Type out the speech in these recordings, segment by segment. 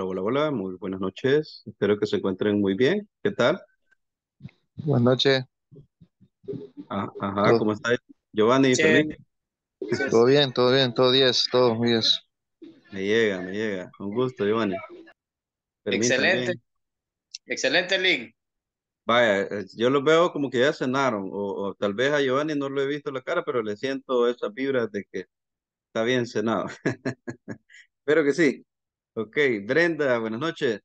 Hola, hola, hola, muy buenas noches. Espero que se encuentren muy bien. ¿Qué tal? Buenas noches. Ah, ajá, ¿cómo está Giovanni? también. Todo bien, todo bien, todo 10, todo bien Me llega, me llega. Un gusto, Giovanni. Excelente. Excelente, Link. Vaya, eh, yo los veo como que ya cenaron, o, tal vez a Giovanni no lo he visto la cara, pero le siento esa vibra de que está bien cenado. Espero que sí. Ok, Brenda, buenas noches.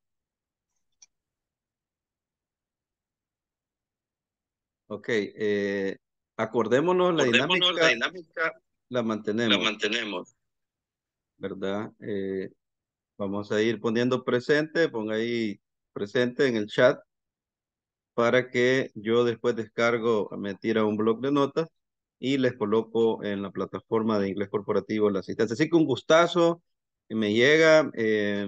Ok, eh, acordémonos, la, dinámica, la mantenemos. La mantenemos. ¿Verdad? Eh, vamos a ir poniendo presente, ponga ahí presente en el chat para que yo después descargo, me tira un blog de notas y les coloco en la plataforma de inglés corporativo la asistencia. Así que un gustazo me llega. Eh,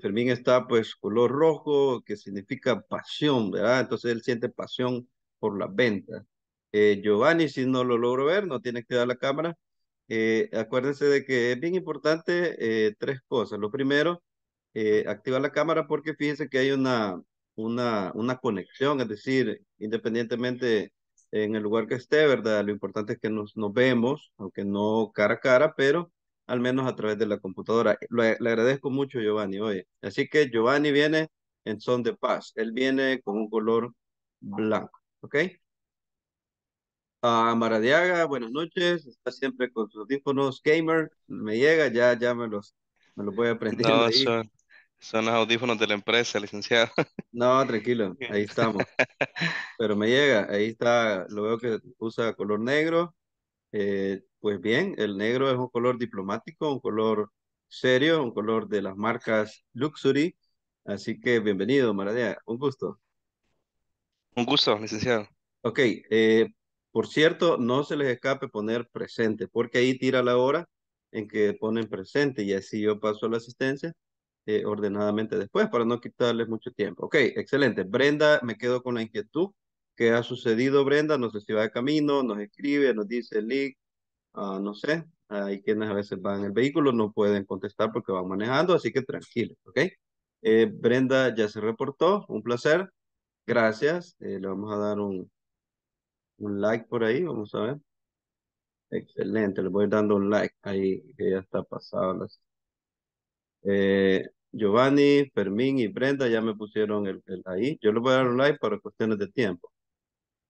Fermín está pues color rojo, que significa pasión, ¿verdad? Entonces él siente pasión por la venta, eh, Giovanni, si no lo logro ver, no tiene que dar la cámara. Eh, acuérdense de que es bien importante tres cosas. Lo primero, activar la cámara porque fíjense que hay una, una, una conexión, es decir, independientemente en el lugar que esté, ¿verdad? Lo importante es que nos, nos vemos, aunque no cara a cara, pero al menos a través de la computadora. Le, agradezco mucho Giovanni oye. Así que Giovanni viene en son de paz. Él viene con un color blanco, ¿ok? A ah, Maradiaga, buenas noches. Está siempre con sus audífonos gamer. Me llega, ya, ya me los, voy a aprender. No, Son, son, los audífonos de la empresa, licenciado. No, tranquilo, ahí estamos. Pero me llega, ahí está, lo veo que usa color negro. Eh, pues bien, el negro es un color diplomático, un color serio, un color de las marcas Luxury. Así que bienvenido, Maradea. Un gusto. Un gusto, licenciado. Ok, eh, por cierto, no se les escape poner presente, porque ahí tira la hora en que ponen presente y así yo paso la asistencia eh, ordenadamente después para no quitarles mucho tiempo. Ok, excelente. Brenda, me quedo con la inquietud ¿Qué ha sucedido, Brenda, no sé si va de camino, nos escribe, nos dice el link, ah, no sé, hay quienes a veces van en el vehículo, no pueden contestar porque van manejando, así que tranquilo, ¿ok? Eh, Brenda ya se reportó, un placer, gracias, eh, le vamos a dar un, un like por ahí, vamos a ver. Excelente, le voy dando un like ahí, que ya está pasado. Eh, Giovanni, Fermín y Brenda ya me pusieron el, ahí. Yo le voy a dar un like para cuestiones de tiempo.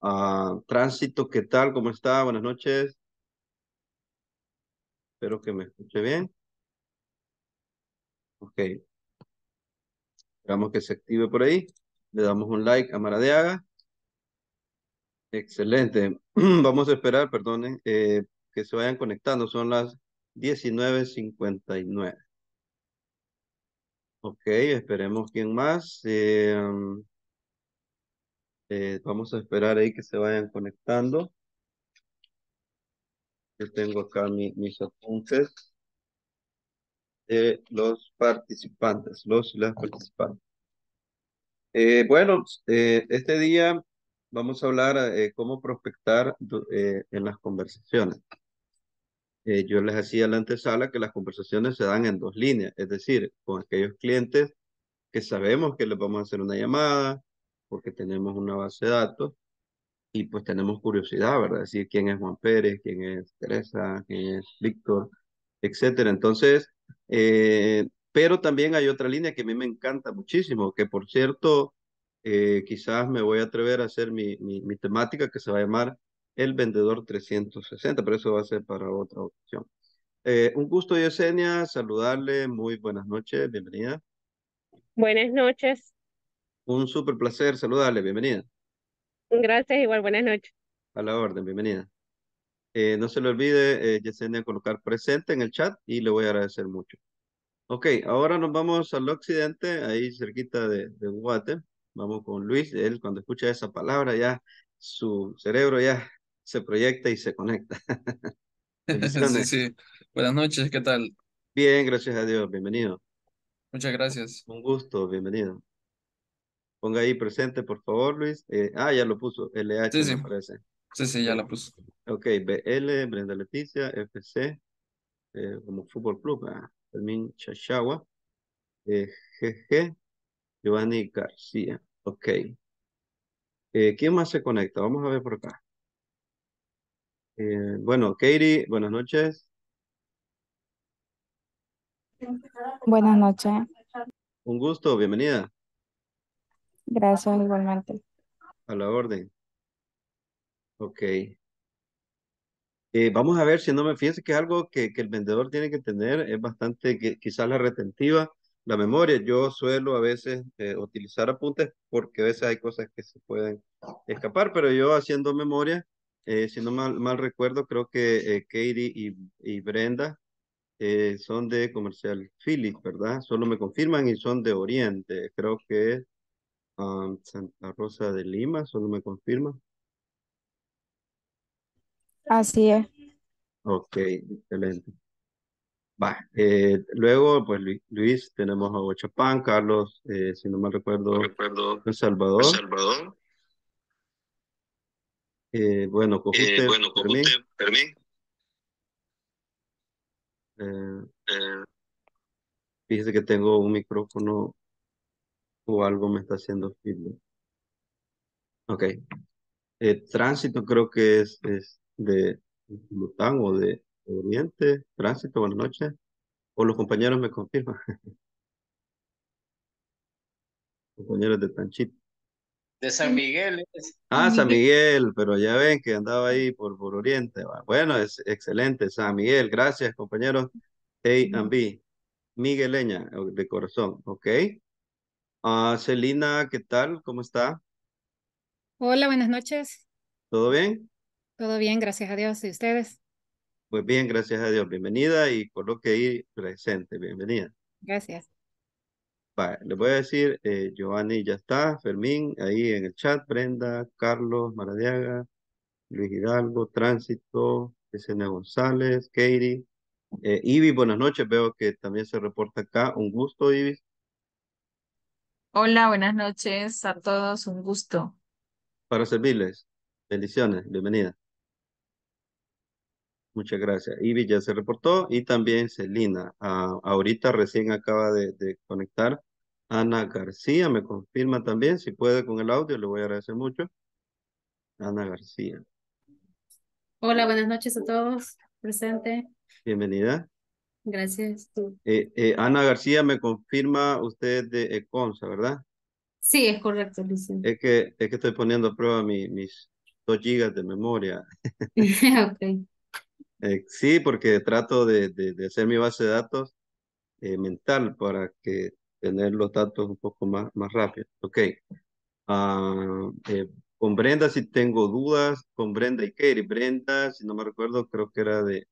Ah, tránsito, ¿qué tal? ¿Cómo está? Buenas noches. Espero que me escuche bien. Ok. Esperamos que se active por ahí. Le damos un like a Maradeaga. Excelente. Vamos a esperar, perdonen, eh, que se vayan conectando. Son las 19.59. Ok, esperemos quién más. Eh, eh, vamos a esperar ahí que se vayan conectando. Yo tengo acá mis apuntes de los participantes, los y las participantes. Eh, bueno, eh, este día vamos a hablar cómo prospectar en las conversaciones. yo les hacía en la antesala que las conversaciones se dan en dos líneas, es decir, con aquellos clientes que sabemos que les vamos a hacer una llamada, porque tenemos una base de datos y pues tenemos curiosidad, ¿verdad? Decir quién es Juan Pérez, quién es Teresa, quién es Víctor, etcétera. Entonces, eh, pero también hay otra línea que a mí me encanta muchísimo, que por cierto, eh, quizás me voy a atrever a hacer mi, mi, temática que se va a llamar El Vendedor 360, pero eso va a ser para otra opción. Eh, un gusto, Yesenia, saludarle, muy buenas noches, bienvenida. Buenas noches. Un súper placer saludarle, bienvenida. Gracias, igual, buenas noches. A la orden, bienvenida. Eh, no se le olvide, eh, Yesenia, colocar presente en el chat y le voy a agradecer mucho. Ok, ahora nos vamos al occidente, ahí cerquita de, de Guate. Vamos con Luis, él cuando escucha esa palabra ya su cerebro ya se proyecta y se conecta. sí, sí. Buenas noches, ¿qué tal? Bien, gracias a Dios, bienvenido. Muchas gracias. Un gusto, bienvenido. Ponga ahí presente, por favor, Luis. Eh, ah, ya lo puso, LH, sí, sí. parece. Sí, sí, ya lo puso. Ok, BL, Brenda Leticia, FC, eh, como Fútbol Club, ah, Chachagua, GG, eh, Giovanni García. Ok. ¿Quién más se conecta? Vamos a ver por acá. bueno, Katie, buenas noches. Buenas noches. Un gusto, bienvenida. Gracias igualmente. A la orden. Ok. Eh, vamos a ver si no me fíjense que es algo que, que el vendedor tiene que tener, es bastante que, quizás la retentiva, la memoria. Yo suelo a veces eh, utilizar apuntes porque a veces hay cosas que se pueden escapar, pero yo haciendo memoria, eh, si no mal, mal, recuerdo, creo que eh, Katie y, y Brenda son de comercial Philips ¿verdad? Solo me confirman y son de Oriente, creo que Santa Rosa de Lima, solo me confirma. Así es. Ok, excelente. Eh, luego, pues Luis, tenemos a Pan, Carlos, eh, si no me recuerdo, recuerdo El Salvador. El Salvador. Eh, bueno, con bueno, permíteme. fíjese que tengo un micrófono o algo me está haciendo feedback. Ok. Eh, tránsito creo que es, es de Lután o de Oriente. Tránsito, buenas noches. O los compañeros me confirman. compañeros de Tanchito. De San Miguel. Ah, San Miguel, pero ya ven que andaba ahí por, por Oriente. Ah, bueno, es excelente, San Miguel. Gracias, compañeros. A and B. Migueleña, de corazón. Ok. Ah, Celina, ¿qué tal? ¿Cómo está? Hola, buenas noches. ¿Todo bien? Todo bien, gracias a Dios. ¿Y ustedes? Pues bien, gracias a Dios. Bienvenida y lo que ahí presente. Bienvenida. Gracias. Vale, les voy a decir, eh, Giovanni ya está, Fermín, ahí en el chat, Brenda, Carlos, Maradiaga, Luis Hidalgo, Tránsito, Esena González, Katie, eh, buenas noches, veo que también se reporta acá, un gusto Ibis, Hola, buenas noches a todos, un gusto. Para servirles. Bendiciones, bienvenida. Muchas gracias. Ivy ya se reportó y también Celina. Ah, ahorita recién acaba de, de, conectar. Ana García me confirma también. Si puede con el audio, le voy a agradecer mucho. Ana García. Hola, buenas noches a todos. Presente. Bienvenida. Gracias. Eh, eh, Ana García me confirma usted de Econsa, ¿verdad? Sí, es correcto, Luis. Es que, es que estoy poniendo a prueba mis 2 gigas de memoria. Eh, sí, porque trato de, de, hacer mi base de datos eh, mental para que tener los datos un poco más, más rápido. Ok. Ah, con Brenda si tengo dudas, con Brenda y Kerry. Brenda, si no me recuerdo, creo que era de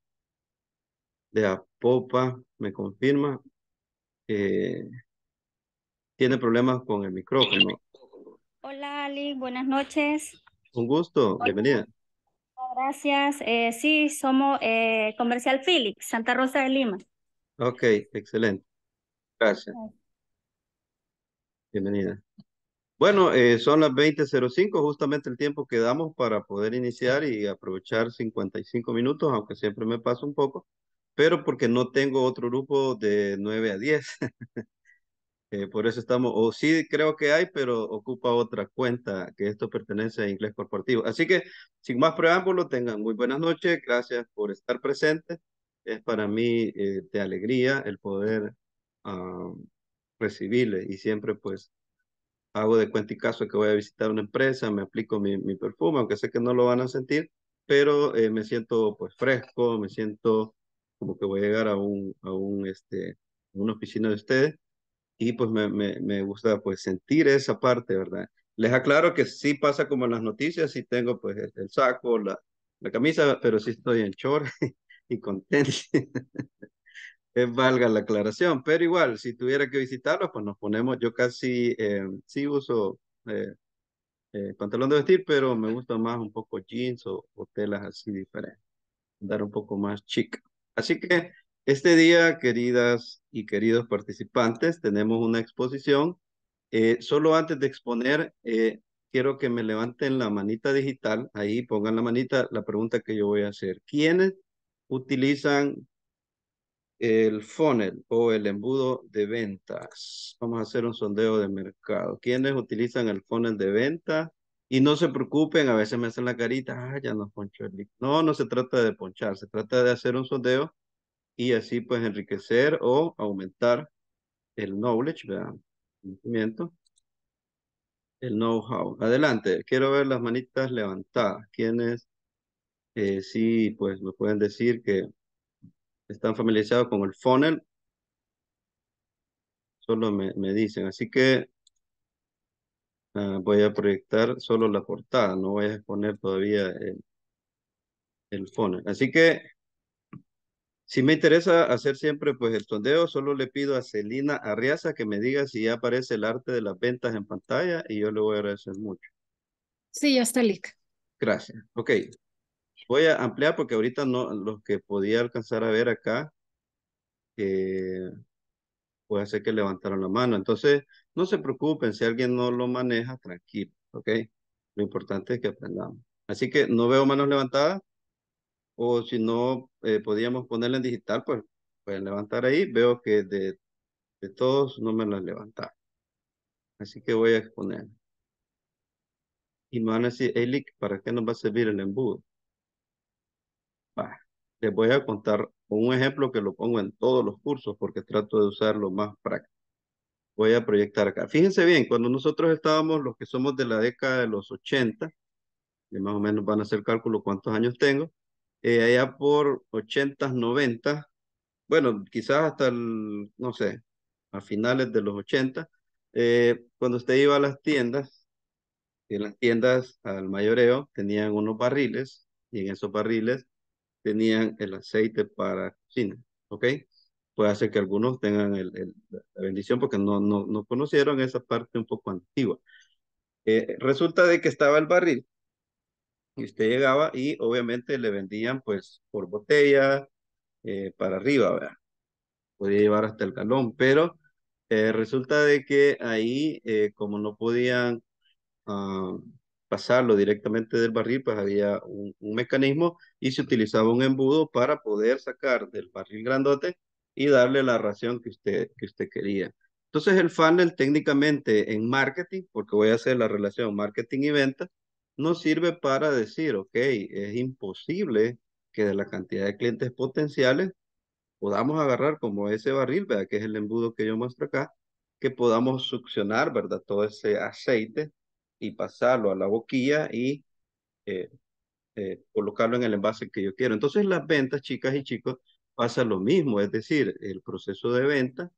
de Apopa me confirma tiene problemas con el micrófono. Hola Ali, buenas noches. Un gusto, bienvenida. Gracias. Eh, sí, somos eh, Comercial Félix, Santa Rosa de Lima. Ok, excelente. Gracias. Bienvenida. Bueno, eh, son las 20.05, justamente el tiempo que damos para poder iniciar y aprovechar 55 minutos, aunque siempre me paso un poco pero porque no tengo otro grupo de 9 a 10. Eh, por eso estamos, o sí creo que hay, pero ocupa otra cuenta, que esto pertenece a Inglés Corporativo. Así que, sin más preámbulos, tengan muy buenas noches, gracias por estar presentes. Es para mí eh, de alegría el poder recibirles. Ah, recibirle y siempre pues hago de cuenta y caso que voy a visitar una empresa, me aplico mi, perfume, aunque sé que no lo van a sentir, pero eh, me siento pues fresco, me siento como que voy a llegar a un, a un, este, una oficina de ustedes y pues me, me, me gusta pues sentir esa parte, ¿verdad? Les aclaro que sí pasa como en las noticias, sí tengo pues el, saco, la, la camisa, pero sí estoy en short y contento. es eh, valga la aclaración, pero igual, si tuviera que visitarlos, pues nos ponemos, yo casi eh, sí uso eh, pantalón de vestir, pero me gusta más un poco jeans o, telas así diferentes, dar un poco más chica. Así que este día, queridas y queridos participantes, tenemos una exposición. Eh, solo antes de exponer, eh, quiero que me levanten la manita digital. Ahí pongan la manita, la pregunta que yo voy a hacer. ¿Quiénes utilizan el funnel o el embudo de ventas? Vamos a hacer un sondeo de mercado. ¿Quiénes utilizan el funnel de ventas? Y no se preocupen, a veces me hacen la carita, ah, ya nos ponchó el No, no se trata de ponchar, se trata de hacer un sondeo y así pues enriquecer o aumentar el knowledge, ¿verdad? Conocimiento. El know-how. Adelante, quiero ver las manitas levantadas. ¿Quiénes eh, sí pues me pueden decir que están familiarizados con el funnel? Solo me, me dicen. Así que Ah, voy a proyectar solo la portada, no voy a exponer todavía el, el Así que, si me interesa hacer siempre pues el sondeo, solo le pido a Celina Arriaza que me diga si ya aparece el arte de las ventas en pantalla y yo le voy a agradecer mucho. Sí, ya está Lick. Gracias. Ok. Voy a ampliar porque ahorita no, los que podía alcanzar a ver acá, eh, puede hacer que levantaron la mano. Entonces, no se preocupen, si alguien no lo maneja, tranquilo, ¿ok? Lo importante es que aprendamos. Así que no veo manos levantadas, o si no eh, podíamos ponerla en digital, pues pueden levantar ahí. Veo que de, todos no me las levantaron. Así que voy a exponer. Y me van a decir, ¿para qué nos va a servir el embudo? Bah, les voy a contar un ejemplo que lo pongo en todos los cursos porque trato de usar lo más práctico. Voy a proyectar acá. Fíjense bien, cuando nosotros estábamos, los que somos de la década de los 80, que más o menos van a hacer cálculo cuántos años tengo, eh, allá por 80, 90, bueno, quizás hasta el, no sé, a finales de los 80, eh, cuando usted iba a las tiendas, en las tiendas al mayoreo tenían unos barriles y en esos barriles tenían el aceite para cocina, ¿ok? Puede hacer que algunos tengan el, la bendición porque no, no, no conocieron esa parte un poco antigua. Eh, resulta de que estaba el barril y usted llegaba y obviamente le vendían pues por botella eh, para arriba, ¿verdad? Podía llevar hasta el galón, pero eh, resulta de que ahí como no podían ah, pasarlo directamente del barril, pues había un, mecanismo y se utilizaba un embudo para poder sacar del barril grandote y darle la ración que usted, que usted quería. Entonces el funnel técnicamente en marketing, porque voy a hacer la relación marketing y venta, nos sirve para decir, ok, es imposible que de la cantidad de clientes potenciales podamos agarrar como ese barril, ¿verdad? que es el embudo que yo muestro acá, que podamos succionar, ¿verdad? Todo ese aceite y pasarlo a la boquilla y eh, eh, colocarlo en el envase que yo quiero. Entonces las ventas, chicas y chicos, pasa lo mismo, es decir, el proceso de venta,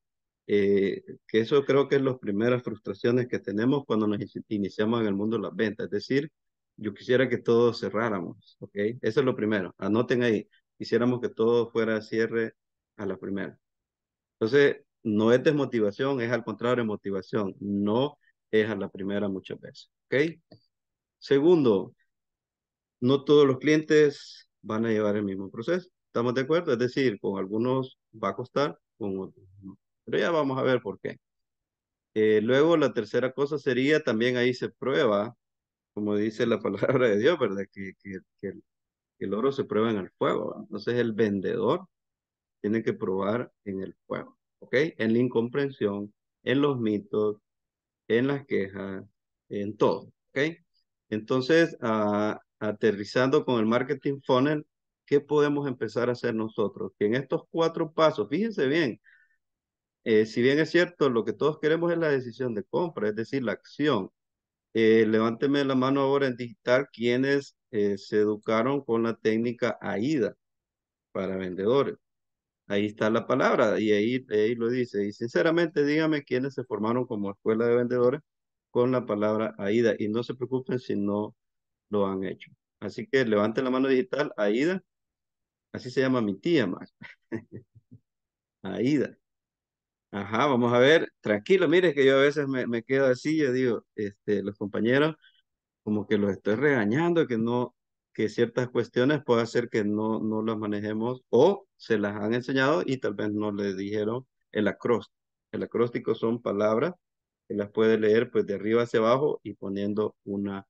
eh, que eso creo que es las primeras frustraciones que tenemos cuando nos iniciamos en el mundo de las ventas, es decir, yo quisiera que todos cerráramos, ¿ok? Eso es lo primero, anoten ahí, quisiéramos que todo fuera cierre a la primera. Entonces, no es desmotivación, es al contrario, motivación. No es la primera muchas veces. ¿Ok? Segundo, no todos los clientes van a llevar el mismo proceso. ¿Estamos de acuerdo? Es decir, con algunos va a costar, con otros no. Pero ya vamos a ver por qué. Eh, luego, la tercera cosa sería, también ahí se prueba, como dice la palabra de Dios, ¿verdad? Que, que, el, oro se prueba en el fuego. Entonces, el vendedor tiene que probar en el fuego, ¿ok? En la incomprensión, en los mitos, en las quejas, en todo. ¿ok? Entonces, ah, aterrizando con el marketing funnel, ¿qué podemos empezar a hacer nosotros? Que en estos cuatro pasos, fíjense bien, eh, si bien es cierto, lo que todos queremos es la decisión de compra, es decir, la acción. Eh, levánteme la mano ahora en digital quienes eh, se educaron con la técnica AIDA para vendedores. Ahí está la palabra y ahí, ahí lo dice. Y sinceramente, dígame quiénes se formaron como escuela de vendedores con la palabra AIDA. Y no se preocupen si no lo han hecho. Así que levanten la mano digital, AIDA. Así se llama mi tía, más. AIDA. Ajá, vamos a ver. Tranquilo, mire que yo a veces me, quedo así, yo digo, este, los compañeros como que los estoy regañando, que no, que ciertas cuestiones puede hacer que no, no las manejemos o se las han enseñado y tal vez no le dijeron el acróstico. El acróstico son palabras que las puede leer pues de arriba hacia abajo y poniendo una,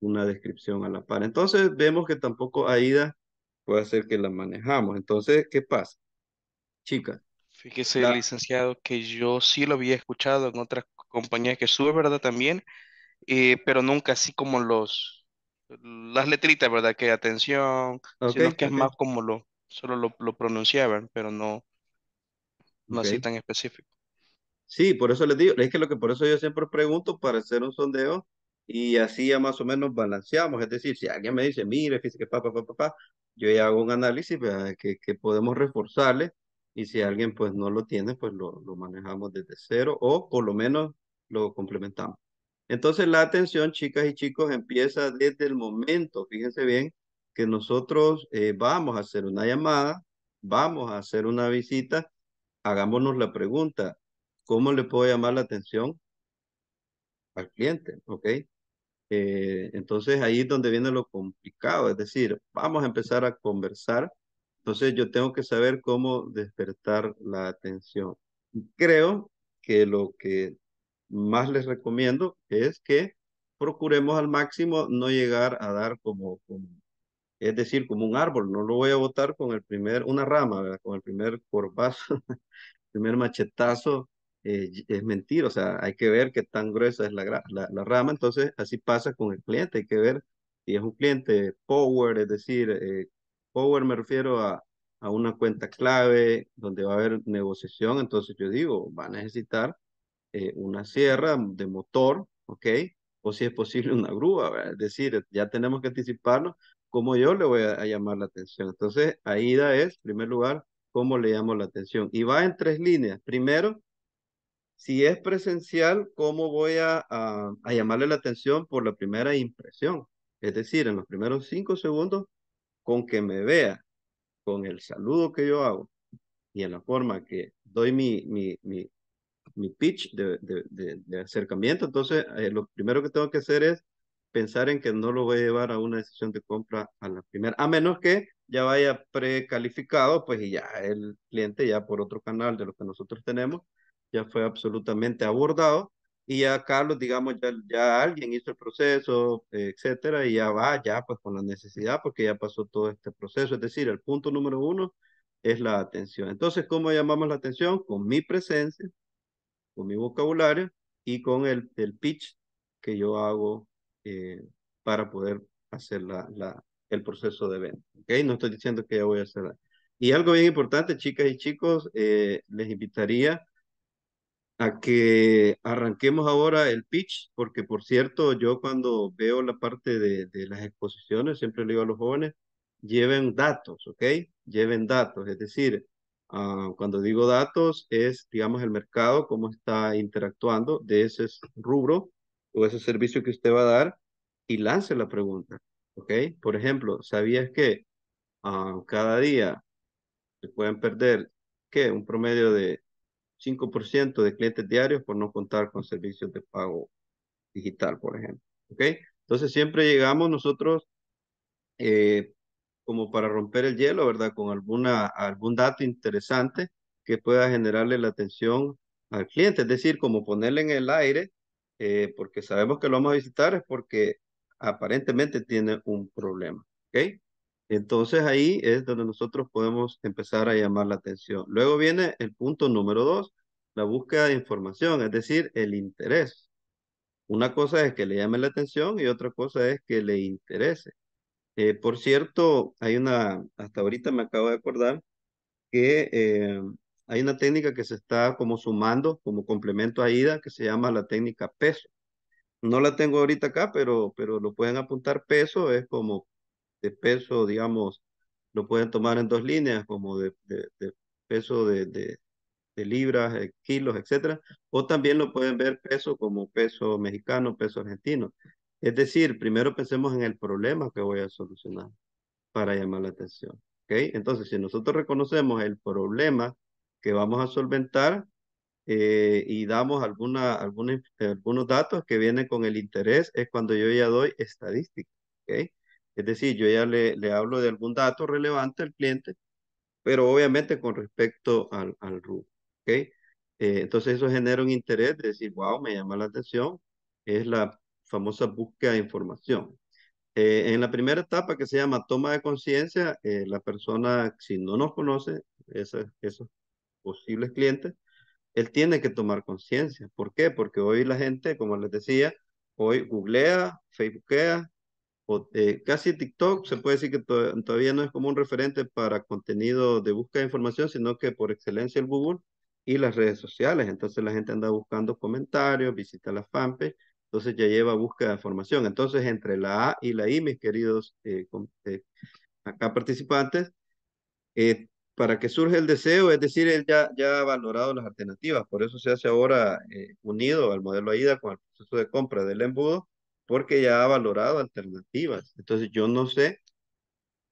una descripción a la par. Entonces vemos que tampoco AIDA puede hacer que la manejamos. Entonces, ¿qué pasa? Chicas. Fíjese, licenciado, que yo sí lo había escuchado en otras compañías que sube, ¿verdad? También, eh, pero nunca así como los, las letritas, ¿verdad? Que atención, sino que es más como lo, solo lo, pronunciaban, pero no, no así tan específico. Sí, por eso les digo, es que lo que por eso yo siempre pregunto para hacer un sondeo y así ya más o menos balanceamos, es decir, si alguien me dice, mire, fíjese que papá, papá, papá, yo ya hago un análisis que, podemos reforzarle y si alguien pues no lo tiene, pues lo manejamos desde cero o por lo menos lo complementamos. Entonces la atención, chicas y chicos, empieza desde el momento, fíjense bien, que nosotros eh, vamos a hacer una llamada, vamos a hacer una visita, hagámonos la pregunta, ¿cómo le puedo llamar la atención al cliente? ¿Ok? Eh, entonces ahí es donde viene lo complicado, es decir, vamos a empezar a conversar, entonces yo tengo que saber cómo despertar la atención. Creo que lo que más les recomiendo es que procuremos al máximo no llegar a dar como, es decir, como un árbol, no lo voy a botar con el primer, una rama, ¿verdad? con el primer corbazo, primer machetazo, eh, es mentira, o sea, hay que ver qué tan gruesa es la, la, rama, entonces así pasa con el cliente, hay que ver si es un cliente power, es decir, eh, power me refiero a, a una cuenta clave donde va a haber negociación, entonces yo digo, va a necesitar eh, una sierra de motor, ¿ok? O si es posible una grúa, es decir, ya tenemos que anticiparnos cómo yo le voy a, llamar la atención. Entonces, ahí da es, en primer lugar, cómo le llamo la atención. Y va en tres líneas. Primero, si es presencial, ¿cómo voy a, llamarle la atención por la primera impresión? Es decir, en los primeros cinco segundos, con que me vea, con el saludo que yo hago y en la forma que doy mi, mi, mi, mi pitch de, de, de, acercamiento. Entonces, eh, lo primero que tengo que hacer es pensar en que no lo voy a llevar a una decisión de compra a la primera, a menos que ya vaya precalificado, pues y ya el cliente ya por otro canal de lo que nosotros tenemos, ya fue absolutamente abordado y ya Carlos, digamos, ya, ya alguien hizo el proceso, etcétera, y ya va, ya pues con la necesidad, porque ya pasó todo este proceso. Es decir, el punto número uno es la atención. Entonces, ¿cómo llamamos la atención? Con mi presencia, con mi vocabulario y con el, el pitch que yo hago eh, para poder hacer la, la, el proceso de venta. ¿okay? No estoy diciendo que ya voy a hacer. Y algo bien importante, chicas y chicos, eh, les invitaría a que arranquemos ahora el pitch, porque por cierto, yo cuando veo la parte de, de las exposiciones, siempre le digo a los jóvenes, lleven datos, ¿ok? Lleven datos, es decir, Ah, cuando digo datos, es, digamos, el mercado, cómo está interactuando de ese rubro o ese servicio que usted va a dar y lance la pregunta. ¿Ok? Por ejemplo, ¿sabías que ah, cada día se pueden perder, ¿qué? Un promedio de 5% de clientes diarios por no contar con servicios de pago digital, por ejemplo. ¿Ok? Entonces siempre llegamos nosotros eh, como para romper el hielo, ¿verdad? Con alguna, algún dato interesante que pueda generarle la atención al cliente, es decir, como ponerle en el aire, eh, porque sabemos que lo vamos a visitar es porque aparentemente tiene un problema, ¿ok? Entonces ahí es donde nosotros podemos empezar a llamar la atención. Luego viene el punto número dos, la búsqueda de información, es decir, el interés. Una cosa es que le llame la atención y otra cosa es que le interese. Eh, por cierto, hay una, hasta ahorita me acabo de acordar que eh, hay una técnica que se está como sumando, como complemento a IDA, que se llama la técnica peso. No la tengo ahorita acá, pero, pero lo pueden apuntar peso, es como de peso, digamos, lo pueden tomar en dos líneas, como de, peso de, libras, eh, kilos, etcétera, o también lo pueden ver peso como peso mexicano, peso argentino. Es decir, primero pensemos en el problema que voy a solucionar para llamar la atención. ¿okay? Entonces, si nosotros reconocemos el problema que vamos a solventar eh, y damos alguna, algunos datos que vienen con el interés, es cuando yo ya doy estadística. ¿okay? Es decir, yo ya le, le hablo de algún dato relevante al cliente, pero obviamente con respecto al, al ¿okay? Eh, entonces, eso genera un interés de decir, wow, me llama la atención, es la famosa búsqueda de información. Eh, en la primera etapa que se llama toma de conciencia, eh, la persona, si no nos conoce, esos, posibles clientes, él tiene que tomar conciencia. ¿Por qué? Porque hoy la gente, como les decía, hoy googlea, facebookea, o, eh, casi TikTok se puede decir que todavía no es como un referente para contenido de búsqueda de información, sino que por excelencia el Google y las redes sociales. Entonces la gente anda buscando comentarios, visita las fanpage entonces ya lleva búsqueda de información. Entonces entre la A y la I, mis queridos eh, eh, acá participantes, eh, para que surge el deseo, es decir, él ya, ya ha valorado las alternativas, por eso se hace ahora unido al modelo AIDA con el proceso de compra del embudo, porque ya ha valorado alternativas. Entonces yo no sé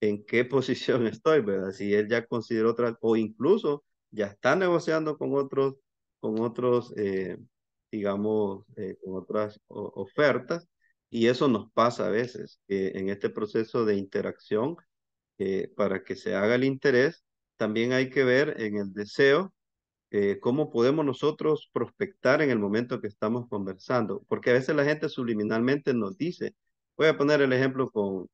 en qué posición estoy, ¿verdad? Si él ya consideró otra, o incluso ya está negociando con otros, con otros eh, digamos, eh, con otras ofertas. Y eso nos pasa a veces, eh, en este proceso de interacción, eh, para que se haga el interés, también hay que ver en el deseo eh, cómo podemos nosotros prospectar en el momento que estamos conversando, porque a veces la gente subliminalmente nos dice, voy a poner el ejemplo con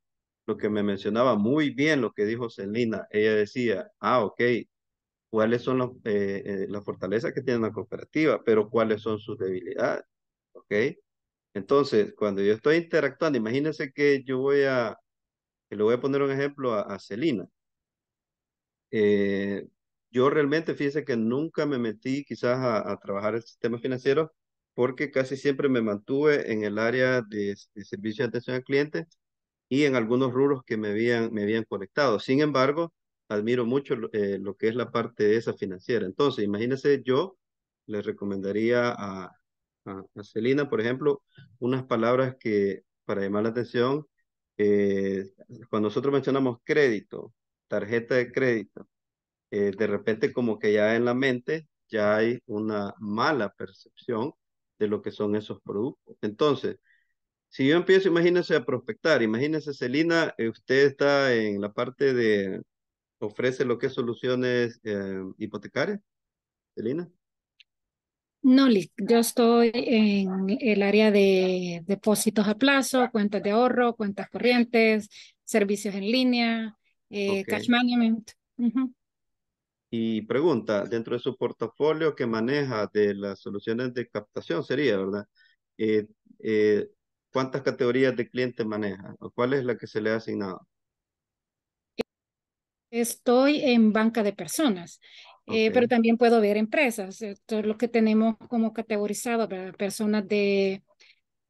lo que me mencionaba muy bien, lo que dijo Celina, ella decía, ah, ok, cuáles son los, eh, eh, las fortalezas que tiene una cooperativa, pero cuáles son sus debilidades. ¿Ok? Entonces, cuando yo estoy interactuando, imagínense que yo voy a, que le voy a poner un ejemplo a, Celina. Eh, yo realmente, fíjense que nunca me metí quizás a, a, trabajar el sistema financiero porque casi siempre me mantuve en el área de, de servicio de atención al cliente y en algunos rubros que me habían, me habían conectado. Sin embargo, admiro mucho eh, lo que es la parte de esa financiera. Entonces, imagínense, yo le recomendaría a, a, Celina, por ejemplo, unas palabras que para llamar la atención, eh, cuando nosotros mencionamos crédito, tarjeta de crédito, eh, de repente como que ya en la mente ya hay una mala percepción de lo que son esos productos. Entonces, si yo empiezo, imagínense a prospectar, imagínense, Celina, usted está en la parte de ofrece lo que es soluciones eh, hipotecarias? Elena. No, yo estoy en el área de depósitos a plazo, cuentas de ahorro, cuentas corrientes, servicios en línea, eh, cash management. Y pregunta, dentro de su portafolio que maneja de las soluciones de captación sería, ¿verdad? Eh, ¿Cuántas categorías de clientes maneja? ¿O ¿Cuál es la que se le ha asignado? Estoy en banca de personas, eh, pero también puedo ver empresas. Esto es lo que tenemos como categorizado, personas de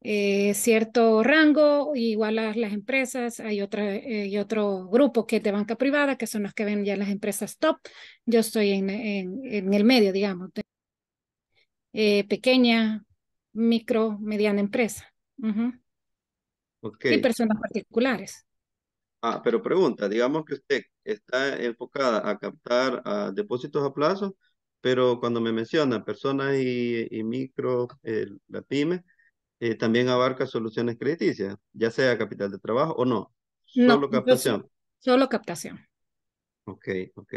eh, cierto rango, igual a las empresas. Hay otra, eh, y otro grupo que es de banca privada, que son las que ven ya las empresas top. Yo estoy en, el medio, digamos, pequeña, micro, mediana empresa. Y personas particulares. Ah, pero pregunta, digamos que usted está enfocada a captar a depósitos a plazo, pero cuando me menciona personas y, micro, eh, la pyme, eh, también abarca soluciones crediticias, ya sea capital de trabajo o no. Solo captación. Solo captación. Ok, ok.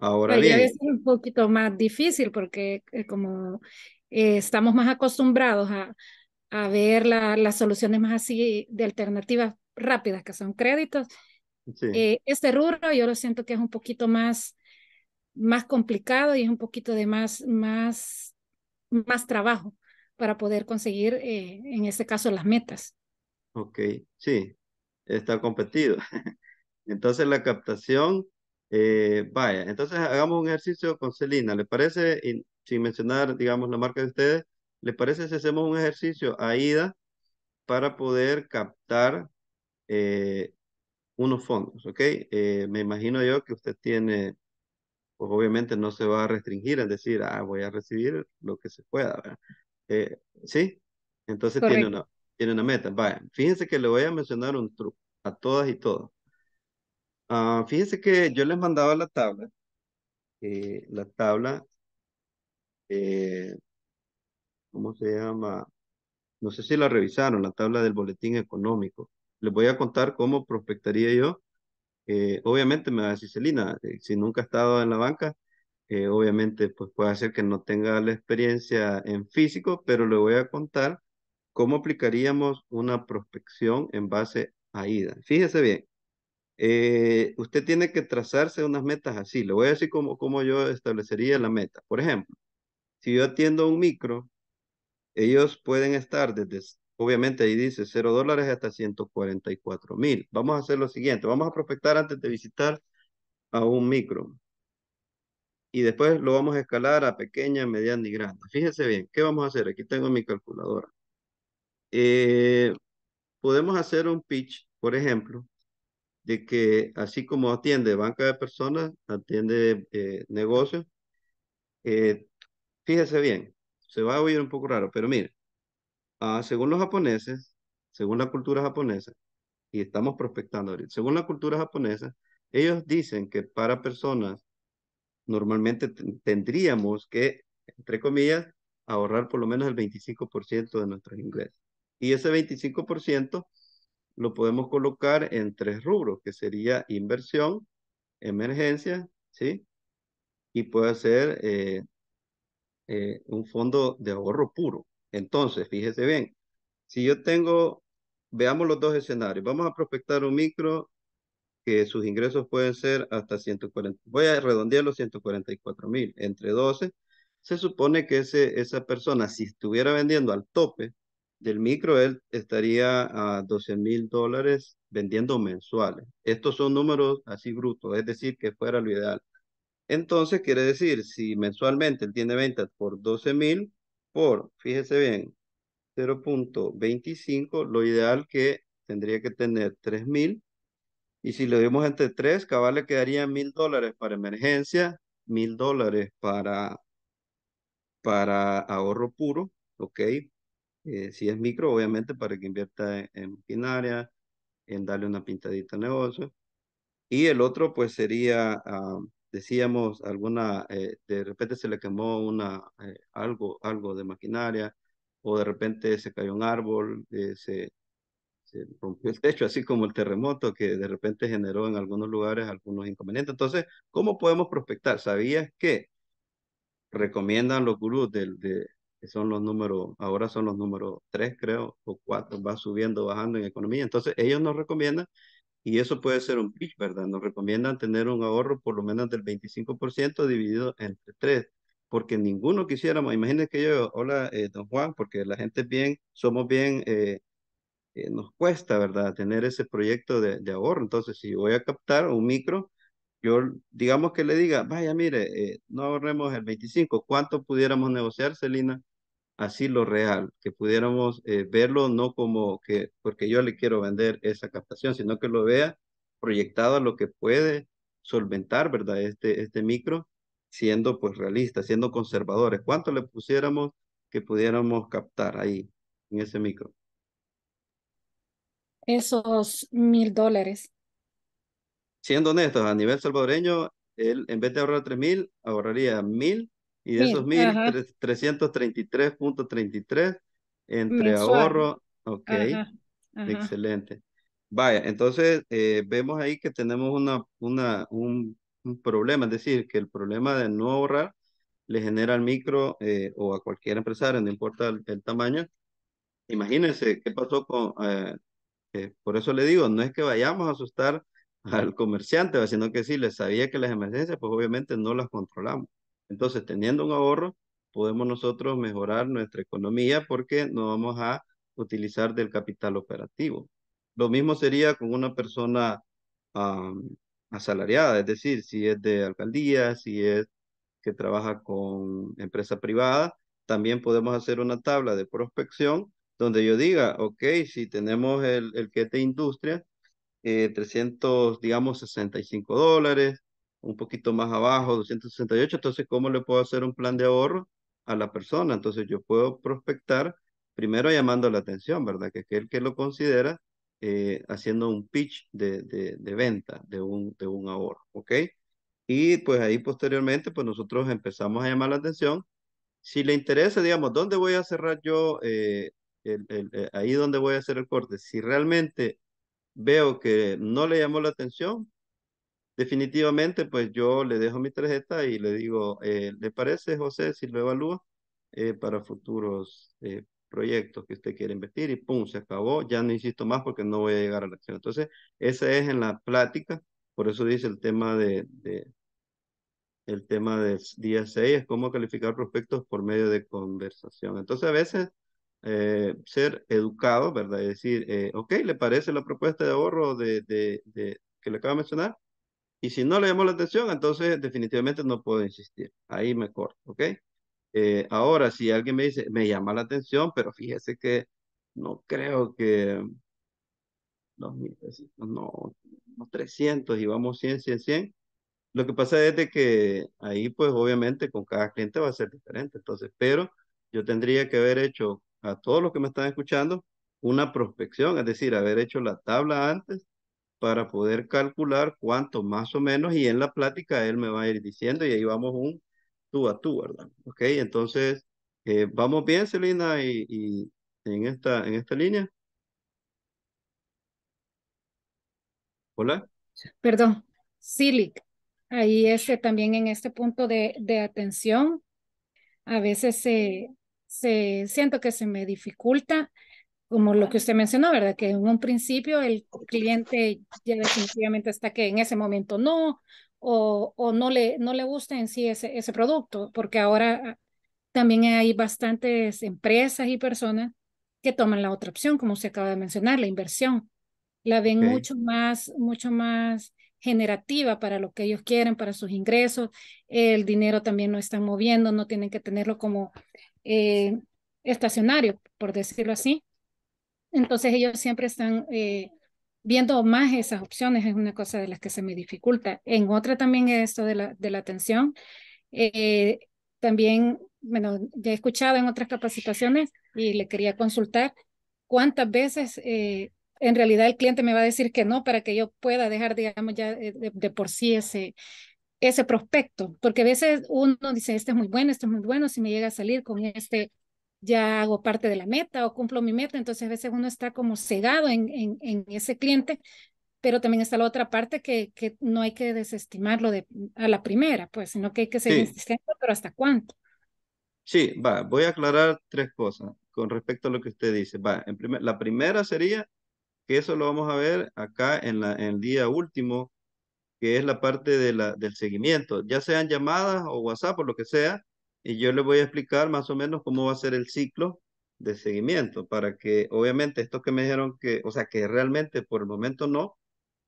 Ahora bien. Es un poquito más difícil porque eh, como estamos más acostumbrados a, a ver las soluciones más así de alternativas rápidas que son créditos, eh, este rubro yo lo siento que es un poquito más, más complicado y es un poquito de más, más, más trabajo para poder conseguir, eh, en este caso, las metas. Ok, sí, está competido. Entonces la captación, eh, vaya, entonces hagamos un ejercicio con Celina, ¿le parece? Y sin mencionar, digamos, la marca de ustedes, ¿le parece si hacemos un ejercicio a ida para poder captar unos fondos, ¿ok? Eh, me imagino yo que usted tiene, pues obviamente no se va a restringir al decir, ah, voy a recibir lo que se pueda, ¿verdad? Eh, ¿Sí? Entonces tiene una, tiene una meta. Vaya, fíjense que le voy a mencionar un truco a todas y todos. Ah, fíjense que yo les mandaba la tabla, eh, la tabla, ¿cómo se llama? No sé si la revisaron, la tabla del boletín económico les voy a contar cómo prospectaría yo. Eh, obviamente me va a decir Celina, eh, si nunca ha estado en la banca, eh, obviamente pues puede ser que no tenga la experiencia en físico, pero le voy a contar cómo aplicaríamos una prospección en base a ida. Fíjese bien, usted tiene que trazarse unas metas así. Le voy a decir cómo, cómo, yo establecería la meta. Por ejemplo, si yo atiendo un micro, ellos pueden estar desde Obviamente ahí dice 0 dólares hasta 144 mil. Vamos a hacer lo siguiente. Vamos a prospectar antes de visitar a un micro. Y después lo vamos a escalar a pequeña, mediana y grande. Fíjense bien, ¿qué vamos a hacer? Aquí tengo mi calculadora. Eh, podemos hacer un pitch, por ejemplo, de que así como atiende banca de personas, atiende eh, negocios. Eh, fíjese bien, se va a oír un poco raro, pero mire Ah, según los japoneses, según la cultura japonesa, y estamos prospectando ahorita, según la cultura japonesa, ellos dicen que para personas normalmente tendríamos que, entre comillas, ahorrar por lo menos el 25% de nuestros ingresos. Y ese 25% lo podemos colocar en tres rubros, que sería inversión, emergencia, ¿sí? Y puede ser eh, eh, un fondo de ahorro puro. Entonces, fíjese bien, si yo tengo, veamos los dos escenarios, vamos a prospectar un micro que sus ingresos pueden ser hasta 140, voy a redondear los 144 mil entre 12, se supone que ese, esa persona, si estuviera vendiendo al tope del micro, él estaría a 12 mil dólares vendiendo mensuales. Estos son números así brutos, es decir, que fuera lo ideal. Entonces, quiere decir, si mensualmente él tiene ventas por 12 mil, por, fíjese bien, 0.25, lo ideal que tendría que tener 3.000. Y si lo dimos entre 3, cabal le quedaría 1.000 dólares para emergencia, 1.000 dólares para, para ahorro puro, ¿ok? Eh, si es micro, obviamente para que invierta en, maquinaria, en darle una pintadita a negocio. Y el otro pues sería ah, decíamos alguna, eh, de repente se le quemó una, eh, algo, algo de maquinaria, o de repente se cayó un árbol, eh, se, se, rompió el techo, así como el terremoto que de repente generó en algunos lugares algunos inconvenientes. Entonces, ¿cómo podemos prospectar? ¿Sabías que recomiendan los gurús del, de, que son los números, ahora son los números tres, creo, o cuatro, va subiendo, bajando en economía? Entonces, ellos nos recomiendan y eso puede ser un pitch, ¿verdad? Nos recomiendan tener un ahorro por lo menos del 25% dividido entre tres, porque ninguno quisiéramos, imagínense que yo, hola, eh, don Juan, porque la gente bien, somos bien, eh, eh, nos cuesta, ¿verdad? Tener ese proyecto de, de, ahorro. Entonces, si voy a captar un micro, yo digamos que le diga, vaya, mire, no ahorremos el 25, ¿cuánto pudiéramos negociar, Celina? así lo real, que pudiéramos eh, verlo no como que, porque yo le quiero vender esa captación, sino que lo vea proyectado a lo que puede solventar, ¿verdad? Este, este micro, siendo pues realista siendo conservadores. ¿Cuánto le pusiéramos que pudiéramos captar ahí, en ese micro? Esos mil dólares. Siendo honestos, a nivel salvadoreño, él en vez de ahorrar tres mil, ahorraría mil y de esos 1.333.33 entre ahorro, ok, excelente. Vaya, entonces eh, vemos ahí que tenemos una, una, un, problema, es decir, que el problema de no ahorrar le genera al micro eh, o a cualquier empresario, no importa el, tamaño. Imagínense qué pasó con, eh, por eso le digo, no es que vayamos a asustar al comerciante, sino que sí, le sabía que las emergencias, pues obviamente no las controlamos. Entonces, teniendo un ahorro, podemos nosotros mejorar nuestra economía porque no vamos a utilizar del capital operativo. Lo mismo sería con una persona asalariada, es decir, si es de alcaldía, si es que trabaja con empresa privada, también podemos hacer una tabla de prospección donde yo diga, ok, si tenemos el, el que de industria, eh, 300, digamos, 65 dólares, un poquito más abajo, 268. Entonces, ¿cómo le puedo hacer un plan de ahorro a la persona? Entonces, yo puedo prospectar primero llamando la atención, ¿verdad? Que aquel que lo considera eh, haciendo un pitch de, de, venta de un, de un ahorro, ¿ok? Y pues ahí posteriormente, pues nosotros empezamos a llamar la atención. Si le interesa, digamos, ¿dónde voy a cerrar yo? Eh, el, el, eh, ahí donde voy a hacer el corte. Si realmente veo que no le llamó la atención, definitivamente, pues yo le dejo mi tarjeta y le digo, eh, ¿le parece, José, si lo evalúa eh, para futuros eh, proyectos que usted quiere invertir? Y pum, se acabó, ya no insisto más porque no voy a llegar a la acción. Entonces, esa es en la plática, por eso dice el tema de, el tema del día 6 es cómo calificar prospectos por medio de conversación. Entonces, a veces ser educado, ¿verdad? Es decir, ok, ¿le parece la propuesta de ahorro que le acabo de mencionar? Y si no le llamó la atención, entonces definitivamente no puedo insistir. Ahí me corto, ¿ok? Eh, ahora, si alguien me dice, me llama la atención, pero fíjese que no creo que... 2.300, no, no 300 y vamos 100, 100, 100. Lo que pasa es que ahí, pues obviamente con cada cliente va a ser diferente. Entonces, pero yo tendría que haber hecho a todos los que me están escuchando una prospección, es decir, haber hecho la tabla antes para poder calcular cuánto más o menos y en la plática él me va a ir diciendo y ahí vamos un tú a tú, ¿verdad? Ok, entonces, eh, ¿vamos bien, Celina, y, en, esta, en esta línea? Hola. Perdón, Silic, ahí es este, también en este punto de, de atención, a veces se, se siento que se me dificulta como lo que usted mencionó, ¿verdad? Que en un principio el cliente ya definitivamente está que en ese momento no, o, o no, le, no le gusta en sí ese, ese producto, porque ahora también hay bastantes empresas y personas que toman la otra opción, como se acaba de mencionar, la inversión. La ven mucho más, mucho más generativa para lo que ellos quieren, para sus ingresos. El dinero también lo están moviendo, no tienen que tenerlo como eh, estacionario, por decirlo así entonces ellos siempre están eh, viendo más esas opciones, es una cosa de las que se me dificulta. En otra también es esto de la, de la atención. Eh, también, bueno, ya he escuchado en otras capacitaciones y le quería consultar cuántas veces eh, en realidad el cliente me va a decir que no para que yo pueda dejar, digamos, ya de, por sí ese, ese prospecto, porque a veces uno dice, este es muy bueno, este es muy bueno, si me llega a salir con este ya hago parte de la meta o cumplo mi meta, entonces a veces uno está como cegado en, en, ese cliente, pero también está la otra parte que, que no hay que desestimarlo de, a la primera, pues, sino que hay que seguir pero ¿hasta cuánto? Sí, va, voy a aclarar tres cosas con respecto a lo que usted dice. Va, en primer, la primera sería, que eso lo vamos a ver acá en, la, el día último, que es la parte de la, del seguimiento, ya sean llamadas o WhatsApp o lo que sea, y yo les voy a explicar más o menos cómo va a ser el ciclo de seguimiento para que obviamente estos que me dijeron que, o sea, que realmente por el momento no,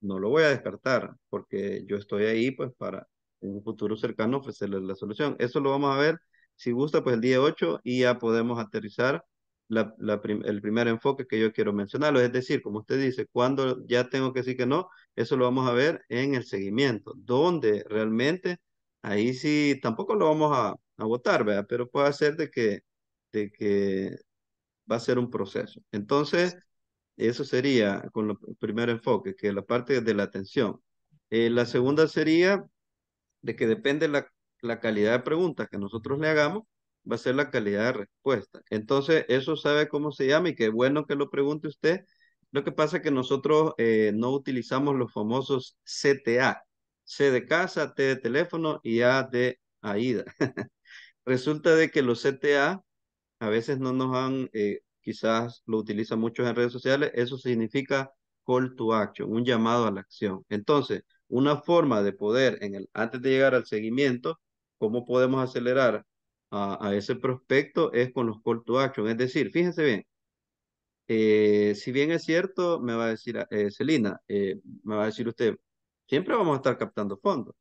no lo voy a descartar porque yo estoy ahí pues para en un futuro cercano ofrecerles la solución. Eso lo vamos a ver si gusta pues el día 8 y ya podemos aterrizar la, la el primer enfoque que yo quiero mencionarlo. Es decir, como usted dice, cuando ya tengo que decir que no, eso lo vamos a ver en el seguimiento, donde realmente ahí sí tampoco lo vamos a a votar, Pero puede ser de que, de que va a ser un proceso. Entonces, eso sería con el primer enfoque, que la parte de la atención. Eh, la segunda sería de que depende la, la calidad de preguntas que nosotros le hagamos, va a ser la calidad de respuesta. Entonces, eso sabe cómo se llama y qué bueno que lo pregunte usted. Lo que pasa es que nosotros eh, no utilizamos los famosos CTA, C de casa, T de teléfono y A de AIDA. Resulta de que los CTA a veces no nos han, eh, quizás lo utilizan muchos en redes sociales, eso significa call to action, un llamado a la acción. Entonces, una forma de poder, en el, antes de llegar al seguimiento, cómo podemos acelerar a, ese prospecto es con los call to action. Es decir, fíjense bien, eh, si bien es cierto, me va a decir eh, Celina, me va a decir usted, siempre vamos a estar captando fondos,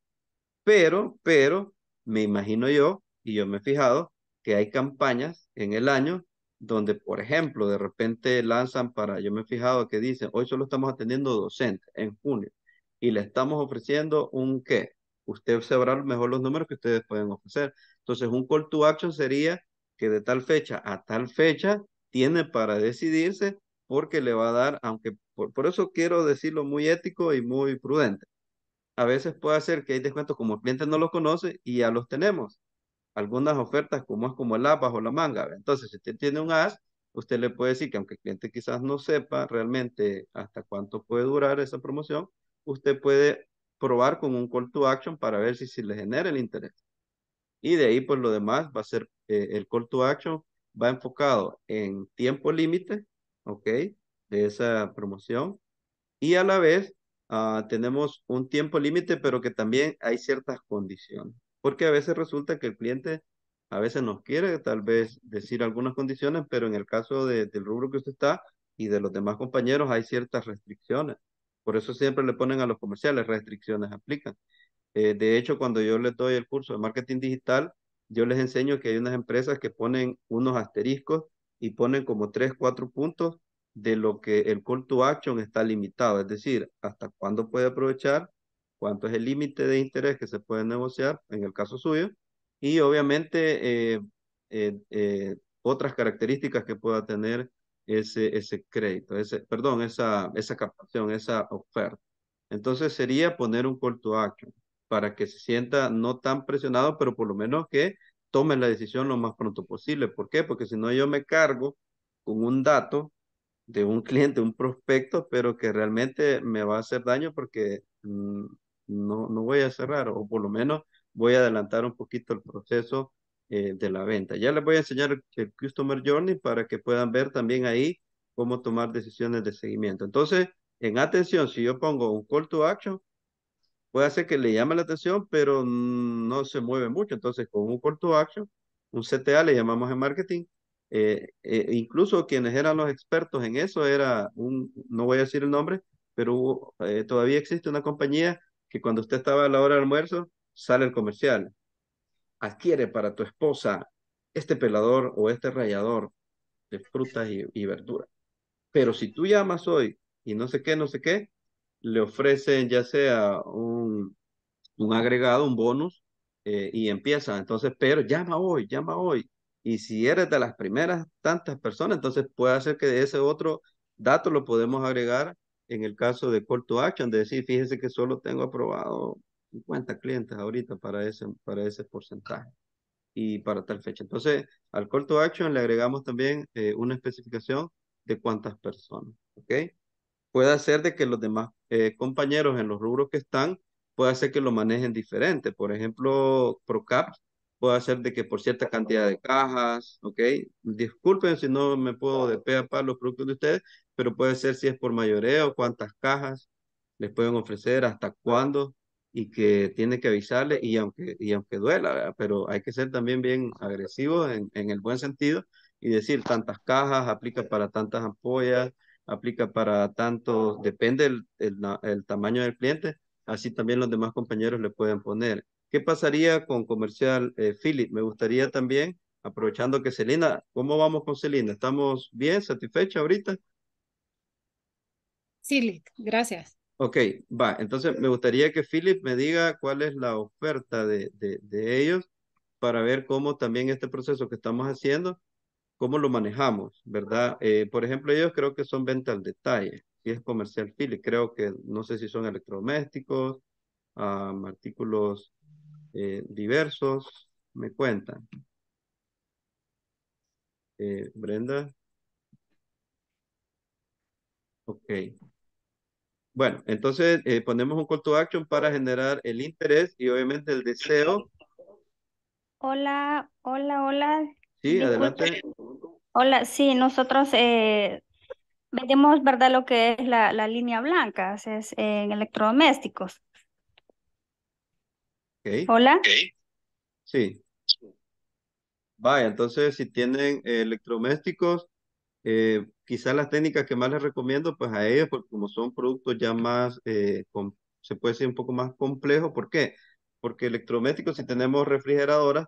pero, pero me imagino yo, y yo me he fijado, que hay campañas en el año donde, por ejemplo, de repente lanzan para, yo me he fijado que dicen, hoy solo estamos atendiendo docentes en junio y le estamos ofreciendo un qué. Usted sabrá mejor los números que ustedes pueden ofrecer. Entonces, un call to action sería que de tal fecha a tal fecha tiene para decidirse porque le va a dar, aunque por, por eso quiero decirlo muy ético y muy prudente, a veces puede hacer que hay descuentos como el cliente no los conoce y ya los tenemos. Algunas ofertas como es como el app bajo la manga. Entonces, si usted tiene un as, usted le puede decir que aunque el cliente quizás no sepa realmente hasta cuánto puede durar esa promoción, usted puede probar con un call to action para ver si, si le genera el interés. Y de ahí, pues lo demás va a ser eh, el call to action, va enfocado en tiempo límite, ¿ok? De esa promoción. Y a la vez Ah, tenemos un tiempo límite, pero que también hay ciertas condiciones, porque a veces resulta que el cliente a veces nos quiere tal vez decir algunas condiciones, pero en el caso del rubro que usted está y de los demás compañeros hay ciertas restricciones. Por eso siempre le ponen a los comerciales restricciones, aplican. Eh, de hecho, cuando yo le doy el curso de marketing digital, yo les enseño que hay unas empresas que ponen unos asteriscos y ponen como tres, cuatro puntos de lo que el call to action está limitado, es decir, hasta cuándo puede aprovechar, cuánto es el límite de interés que se puede negociar en el caso suyo y obviamente eh, eh, eh, otras características que pueda tener ese, ese crédito, ese, perdón, esa, esa captación, esa oferta. Entonces sería poner un call to action para que se sienta no tan presionado, pero por lo menos que tome la decisión lo más pronto posible. ¿Por qué? Porque si no yo me cargo con un dato de un cliente, un prospecto, pero que realmente me va a hacer daño porque mm, no, no voy a cerrar o por lo menos voy a adelantar un poquito el proceso eh, de la venta. Ya les voy a enseñar el, el Customer Journey para que puedan ver también ahí cómo tomar decisiones de seguimiento. Entonces, en atención, si yo pongo un call to action, puede hacer que le llame la atención, pero no se mueve mucho. Entonces, con un call to action, un CTA le llamamos en marketing, eh, eh, incluso quienes eran los expertos en eso era un, no voy a decir el nombre, pero eh, todavía existe una compañía que cuando usted estaba a la hora del almuerzo, sale el comercial. Adquiere para tu esposa este pelador o este rallador de frutas y, verduras. Pero si tú llamas hoy y no sé qué, no sé qué, le ofrecen ya sea un agregado, un bonus, y empieza. Entonces, pero llama hoy, llama hoy y si eres de las primeras tantas personas, entonces puede hacer que de ese otro dato lo podemos agregar en el caso de call to action, de decir, fíjese que solo tengo aprobado 50 clientes ahorita para ese, para ese porcentaje y para tal fecha. Entonces, al call to action le agregamos también eh, una especificación de cuántas personas, ¿ok? Puede hacer de que los demás eh, compañeros en los rubros que están, puede hacer que lo manejen diferente. Por ejemplo, ProCAPS, puede ser de que por cierta cantidad de cajas, ¿ok? Disculpen si no me puedo despegar los productos de ustedes, pero puede ser si es por mayoreo, cuántas cajas les pueden ofrecer, hasta cuándo, y que tiene que avisarle, y aunque, y aunque duela, pero hay que ser también bien agresivos en, el buen sentido y decir tantas cajas, aplica para tantas ampollas, aplica para tantos, depende el tamaño del cliente, así también los demás compañeros le pueden poner. ¿Qué pasaría con Comercial eh, Philip? Me gustaría también, aprovechando que Celina, ¿cómo vamos con Celina? ¿Estamos bien, satisfecha ahorita? Sí, gracias. Ok, va. Entonces me gustaría que Philip me diga cuál es la oferta de, de, ellos para ver cómo también este proceso que estamos haciendo, cómo lo manejamos, ¿verdad? Eh, por ejemplo, ellos creo que son venta al detalle. Si es comercial Philip, creo que no sé si son electrodomésticos, ah, artículos eh, diversos, me cuentan. Eh, Brenda. Ok. Bueno, entonces eh, ponemos un call to action para generar el interés y obviamente el deseo. Hola, hola, hola. Sí, adelante. Hola, sí, nosotros eh, vendemos, ¿verdad? Lo que es la, la línea blanca, es en electrodomésticos. Hola. Sí. Vaya, entonces si tienen eh, electrodomésticos, eh, quizás las técnicas que más les recomiendo, pues a ellos, porque como son productos ya más, eh, se puede decir un poco más complejo. ¿Por qué? Porque electrodomésticos, si tenemos refrigeradoras,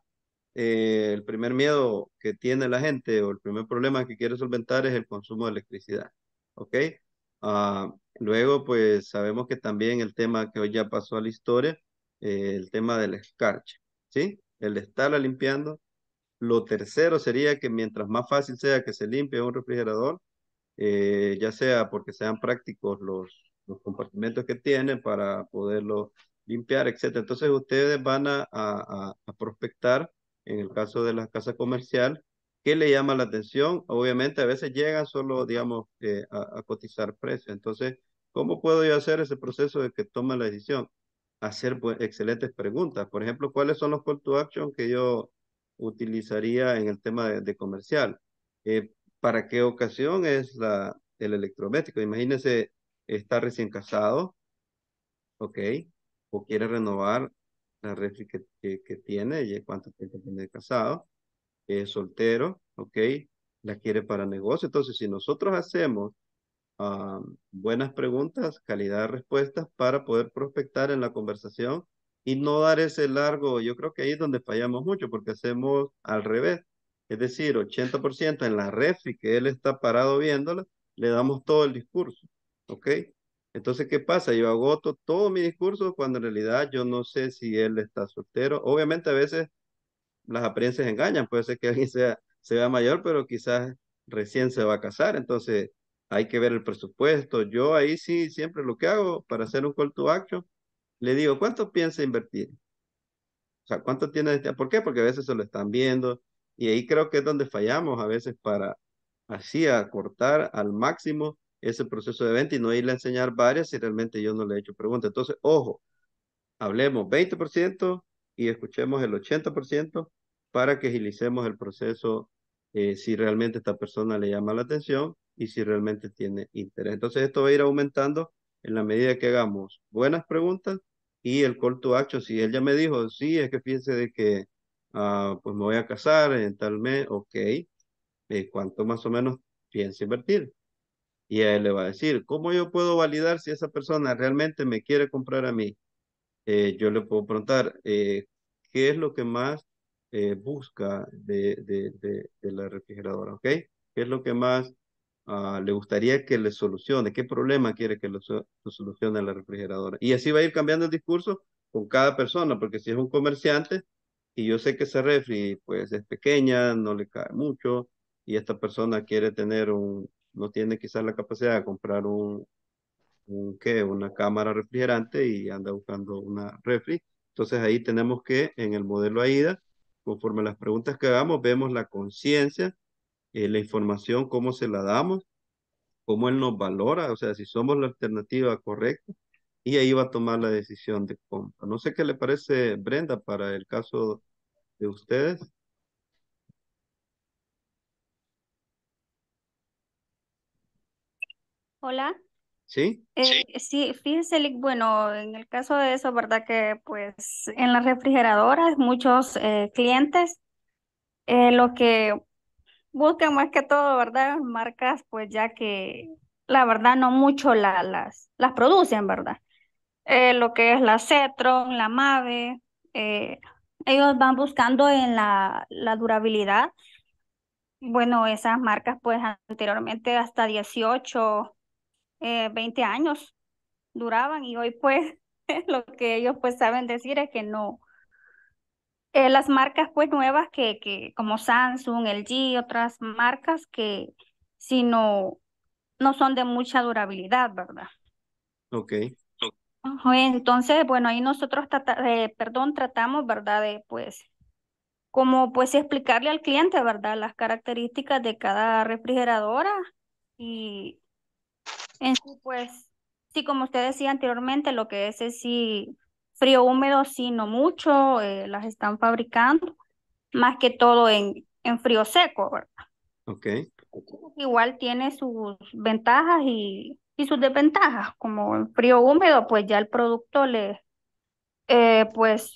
el primer miedo que tiene la gente o el primer problema que quiere solventar es el consumo de electricidad. ¿Ok? Ah, luego, pues sabemos que también el tema que hoy ya pasó a la historia eh, el tema del escarcha, ¿sí? El estarla limpiando. Lo tercero sería que mientras más fácil sea que se limpie un refrigerador, eh, ya sea porque sean prácticos los, los compartimentos que tiene para poderlo limpiar, etcétera. Entonces ustedes van a, prospectar, en el caso de la casa comercial, qué le llama la atención. Obviamente a veces llega solo, digamos, eh, a, cotizar precio. Entonces, ¿cómo puedo yo hacer ese proceso de que tome la decisión? hacer pues, excelentes preguntas. Por ejemplo, ¿cuáles son los call to action que yo utilizaría en el tema de, comercial? Eh, ¿Para qué ocasión es la, el electrométrico? Imagínense, está recién casado, ¿ok? O quiere renovar la refri que, que, tiene, y cuánto tiempo tiene casado, es soltero, ¿ok? La quiere para negocio. Entonces, si nosotros hacemos Ah, buenas preguntas, calidad de respuestas para poder prospectar en la conversación y no dar ese largo, yo creo que ahí es donde fallamos mucho porque hacemos al revés, es decir, 80% en la Y que él está parado viéndola, le damos todo el discurso, ¿ok? Entonces, ¿qué pasa? Yo agoto todo mi discurso cuando en realidad yo no sé si él está soltero. Obviamente a veces las apariencias engañan, puede ser que alguien sea, se vea mayor, pero quizás recién se va a casar. Entonces, hay que ver el presupuesto. Yo ahí sí, siempre lo que hago para hacer un call to action, le digo, ¿cuánto piensa invertir? O sea, ¿cuánto tiene? ¿Por qué? Porque a veces se lo están viendo y ahí creo que es donde fallamos a veces para así acortar al máximo ese proceso de venta y no irle a enseñar varias si realmente yo no le he hecho preguntas. Entonces, ojo, hablemos 20% y escuchemos el 80% para que agilicemos el proceso eh, si realmente esta persona le llama la atención y si realmente tiene interés. Entonces esto va a ir aumentando en la medida que hagamos buenas preguntas y el call to Si él ya me dijo, sí, es que piense de que ah, pues me voy a casar en tal mes, ok, eh, ¿cuánto más o menos piense invertir? Y a él le va a decir, ¿cómo yo puedo validar si esa persona realmente me quiere comprar a mí? Eh, yo le puedo preguntar, eh, ¿qué es lo que más eh, busca de, de, de, de la refrigeradora? ¿Ok? ¿Qué es lo que más Ah, le gustaría que le solucione, qué problema quiere que lo, solucione la refrigeradora. Y así va a ir cambiando el discurso con cada persona, porque si es un comerciante y yo sé que esa refri pues es pequeña, no le cae mucho y esta persona quiere tener un, no tiene quizás la capacidad de comprar un, un ¿qué? una cámara refrigerante y anda buscando una refri. Entonces ahí tenemos que en el modelo AIDA, conforme a las preguntas que hagamos, vemos la conciencia eh, la información, cómo se la damos, cómo él nos valora, o sea, si somos la alternativa correcta, y ahí va a tomar la decisión de compra. No sé qué le parece, Brenda, para el caso de ustedes. Hola. ¿Sí? sí, eh, fíjese, bueno, en el caso de eso, ¿verdad? Que pues en las refrigeradoras muchos eh, clientes lo que buscan más que todo, ¿verdad? Marcas, pues ya que la verdad no mucho la, las, las producen, ¿verdad? Eh, lo que es la Cetron, la Mave, eh, ellos van buscando en la, la durabilidad. Bueno, esas marcas pues anteriormente hasta 18, eh, veinte 20 años duraban y hoy pues lo que ellos pues saben decir es que no, eh, las marcas pues nuevas que, que como Samsung, LG, otras marcas que si no, no son de mucha durabilidad, ¿verdad? Ok. Entonces, bueno, ahí nosotros, eh, tratamos, ¿verdad? De pues, como pues explicarle al cliente, ¿verdad? Las características de cada refrigeradora y en sí, pues, sí, como usted decía anteriormente, lo que es es sí Frío húmedo sí, no mucho, eh, las están fabricando, más que todo en, en frío seco, ¿verdad? Ok. Igual tiene sus ventajas y, y sus desventajas, como en frío húmedo, pues ya el producto le, eh, pues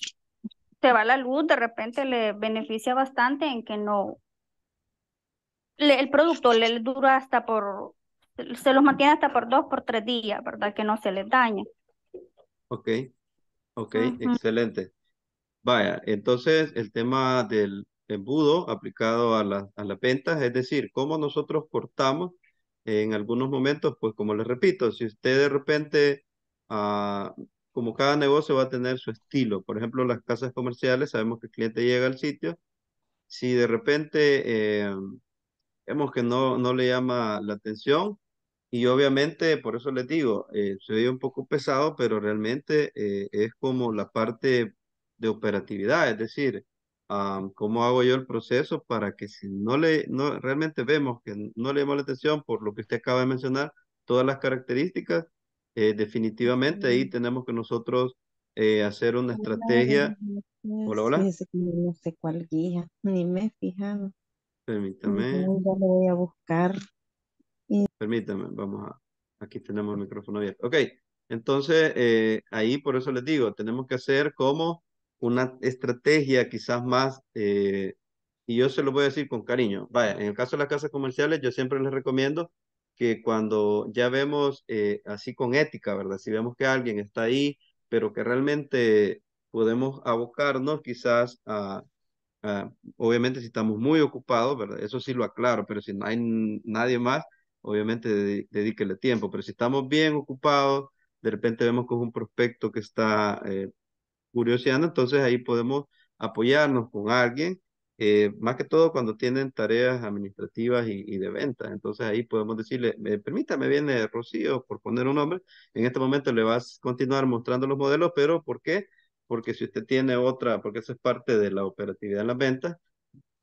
se va la luz, de repente le beneficia bastante en que no, el producto le dura hasta por, se los mantiene hasta por dos, por tres días, ¿verdad? Que no se les daña. Ok. Ok, excelente. Vaya, entonces el tema del embudo aplicado a, la, a las ventas, es decir, cómo nosotros cortamos en algunos momentos, pues como les repito, si usted de repente, ah, como cada negocio va a tener su estilo, por ejemplo, las casas comerciales, sabemos que el cliente llega al sitio, si de repente eh, vemos que no, no le llama la atención, y obviamente, por eso les digo, eh, se ve un poco pesado, pero realmente eh, es como la parte de operatividad, es decir, cómo hago yo el proceso para que si no le, no, realmente vemos que no le llamó la atención por lo que usted acaba de mencionar, todas las características, eh, definitivamente ahí tenemos que nosotros eh, hacer una estrategia. Hola, hola. No sé cuál guía, ni me he fijado. Permítame. Ya lo voy a buscar permítanme vamos a, aquí tenemos el micrófono abierto. Ok, entonces eh, ahí por eso les digo, tenemos que hacer como una estrategia quizás más, eh, y yo se lo voy a decir con cariño. Vaya, en el caso de las casas comerciales, yo siempre les recomiendo que cuando ya vemos eh, así con ética, ¿verdad? Si vemos que alguien está ahí, pero que realmente podemos abocarnos quizás a, a obviamente si estamos muy ocupados, ¿verdad? Eso sí lo aclaro, pero si no hay nadie más, obviamente dedíquele tiempo, pero si estamos bien ocupados, de repente vemos que es un prospecto que está eh, curioseando, entonces ahí podemos apoyarnos con alguien, eh, más que todo cuando tienen tareas administrativas y, de ventas, entonces ahí podemos decirle, permítame, viene Rocío, por poner un nombre, en este momento le vas a continuar mostrando los modelos, pero ¿por qué? Porque si usted tiene otra, porque eso es parte de la operatividad en las ventas,